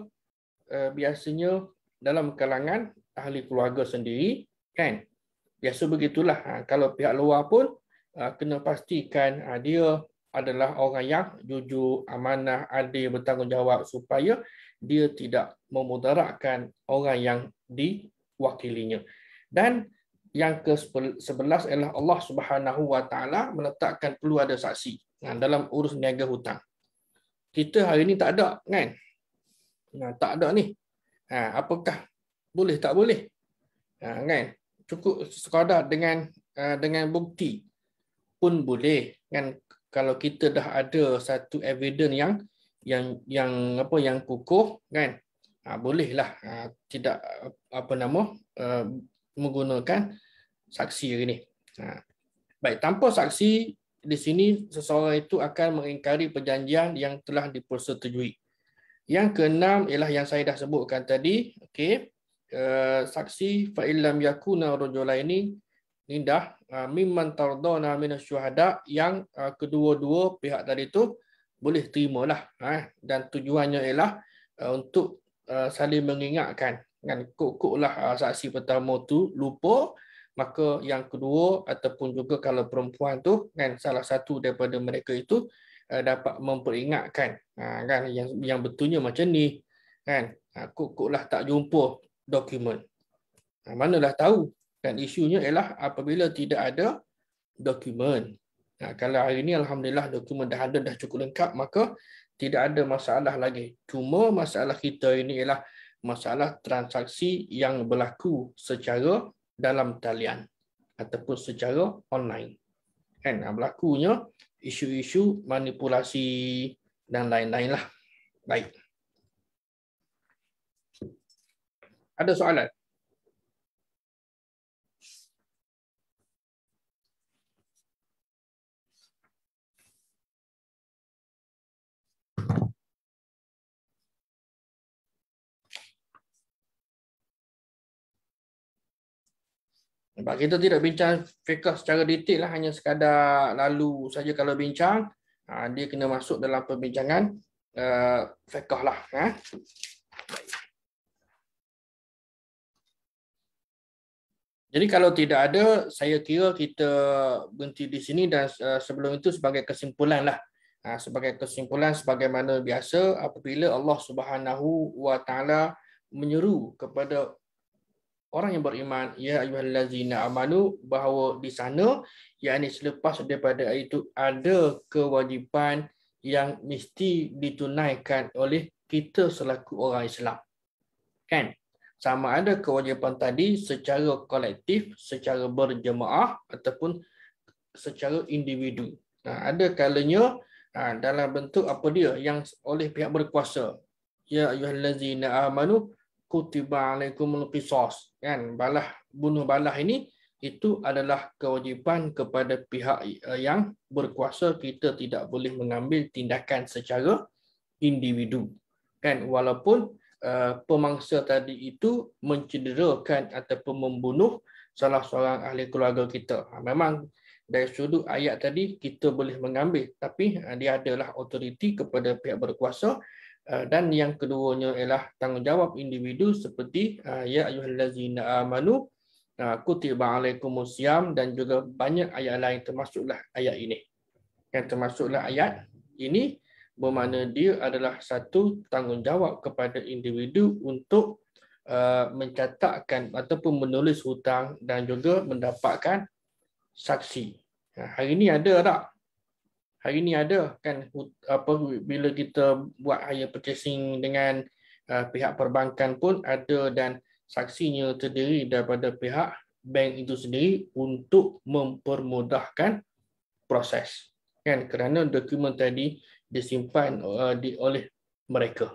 biasanya dalam kalangan ahli keluarga sendiri kan. Biasa begitulah. Kalau pihak luar pun kena pastikan dia adalah orang yang jujur, amanah, adil, bertanggungjawab supaya dia tidak memudaratkan orang yang diwakilinya. Dan yang ke-11 ialah Allah Subhanahu Wa Taala meletakkan perlu ada saksi dalam urus niaga hutang. Kita hari ini tak ada kan? Nah, tak ada ni. Ha, apakah boleh tak boleh? Ha, kan? Cukup sekadar dengan ha, dengan bukti pun boleh kan kalau kita dah ada satu evidence yang yang yang apa yang kukuh kan ha, bolehlah ha, tidak apa nama uh, menggunakan saksi ini ha. baik tanpa saksi di sini seseorang itu akan mengingkari perjanjian yang telah dipersetujui yang keenam ialah yang saya dah sebutkan tadi okey uh, saksi fa'ilam yakuna rajulaini indah uh, mimman tardona minasyuhada yang uh, kedua-dua pihak tadi tu boleh terimalah eh dan tujuannya ialah uh, untuk saling mengingatkan kan kok-koklah saksi pertama tu lupa maka yang kedua ataupun juga kalau perempuan tu kan salah satu daripada mereka itu dapat memperingatkan ha, kan yang yang betulnya macam ni kan ha, kok-koklah tak jumpa dokumen Mana dah tahu dan isunya ialah apabila tidak ada dokumen. Nah, kalau hari ini Alhamdulillah dokumen dah ada, dah cukup lengkap, maka tidak ada masalah lagi. Cuma masalah kita ini ialah masalah transaksi yang berlaku secara dalam talian ataupun secara online. Kan? Nah, berlakunya isu-isu manipulasi dan lain-lain lah. Baik. Ada soalan? Sebab kita tidak bincang fiqah secara detail lah, hanya sekadar lalu saja kalau bincang, ha, dia kena masuk dalam perbincangan uh, eh, fiqah lah. Ha? Jadi kalau tidak ada, saya kira kita berhenti di sini dan eh, sebelum itu sebagai kesimpulan lah. Ha, sebagai kesimpulan, sebagaimana biasa, apabila Allah Subhanahu Wa menyuruh kepada orang yang beriman ya ayyuhallazina amanu bahawa di sana yakni selepas daripada itu ada kewajipan yang mesti ditunaikan oleh kita selaku orang Islam. Kan? Sama ada kewajipan tadi secara kolektif, secara berjemaah ataupun secara individu. Nah, ada kalanya ha, dalam bentuk apa dia yang oleh pihak berkuasa. Ya ayyuhallazina amanu kutiba alaikumul qisas kan balah bunuh balah ini itu adalah kewajipan kepada pihak eh, yang berkuasa kita tidak boleh mengambil tindakan secara individu kan walaupun uh, pemangsa tadi itu mencederakan ataupun membunuh salah seorang ahli keluarga kita ha, memang dari sudut ayat tadi kita boleh mengambil tapi eh, dia adalah otoriti kepada pihak berkuasa Uh, dan yang keduanya ialah tanggungjawab individu seperti uh, ya ayyuhallazina amanu uh, kutiba alaikumusiyam dan juga banyak ayat lain termasuklah ayat ini yang termasuklah ayat ini bermakna dia adalah satu tanggungjawab kepada individu untuk mencatatkan ataupun menulis hutang dan juga mendapatkan saksi. hari ini ada tak hari ni ada kan apa bila kita buat hire purchasing dengan uh, pihak perbankan pun ada dan saksinya terdiri daripada pihak bank itu sendiri untuk mempermudahkan proses kan kerana dokumen tadi disimpan uh, di oleh mereka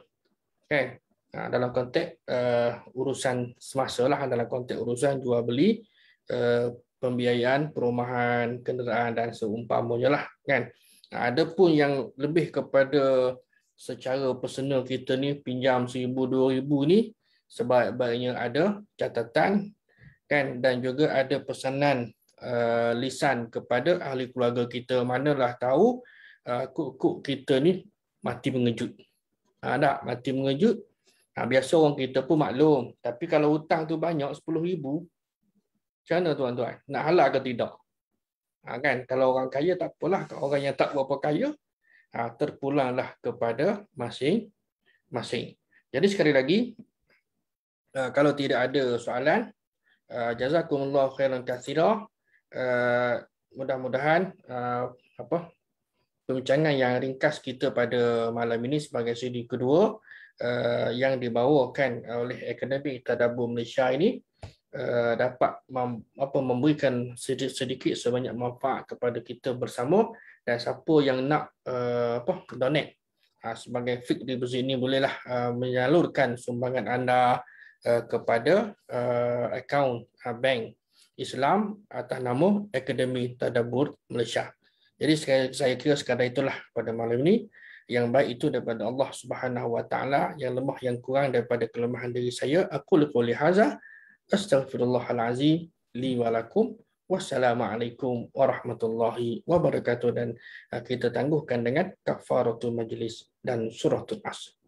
kan uh, dalam konteks uh, urusan semasa lah dalam konteks urusan jual beli uh, pembiayaan perumahan kenderaan dan seumpamanya lah kan ada pun yang lebih kepada secara personal kita ni pinjam 1000 2000 ni sebaik-baiknya ada catatan kan dan juga ada pesanan uh, lisan kepada ahli keluarga kita manalah tahu uh, kuk-kuk kita ni mati mengejut. Ha, tak? mati mengejut. Ha, biasa orang kita pun maklum. Tapi kalau hutang tu banyak, RM10,000, macam mana tuan-tuan? Nak halal ke tidak? Ha, kan? Kalau orang kaya tak apalah. Kalau orang yang tak berapa kaya, ha, terpulanglah kepada masing-masing. Jadi sekali lagi, uh, kalau tidak ada soalan, uh, jazakumullah khairan kathira. Uh, ha, Mudah-mudahan uh, apa pembincangan yang ringkas kita pada malam ini sebagai sesi kedua uh, yang dibawakan oleh Akademi Tadabur Malaysia ini Eh, dapat apa memberikan sedikit, sedikit sebanyak manfaat kepada kita bersama dan siapa yang nak eh, apa donate ha, sebagai fit di bersih ini bolehlah eh, menyalurkan sumbangan anda kepada uh, akaun bank Islam atas nama Akademi Tadabbur Malaysia. Jadi saya, saya kira sekadar itulah pada malam ini yang baik itu daripada Allah Subhanahu Wa Taala yang lemah yang kurang daripada kelemahan diri saya aku lebih haza. Astaghfirullah al-azim li Wassalamualaikum warahmatullahi wabarakatuh dan uh, kita tangguhkan dengan kafaratul majlis dan suratul asr.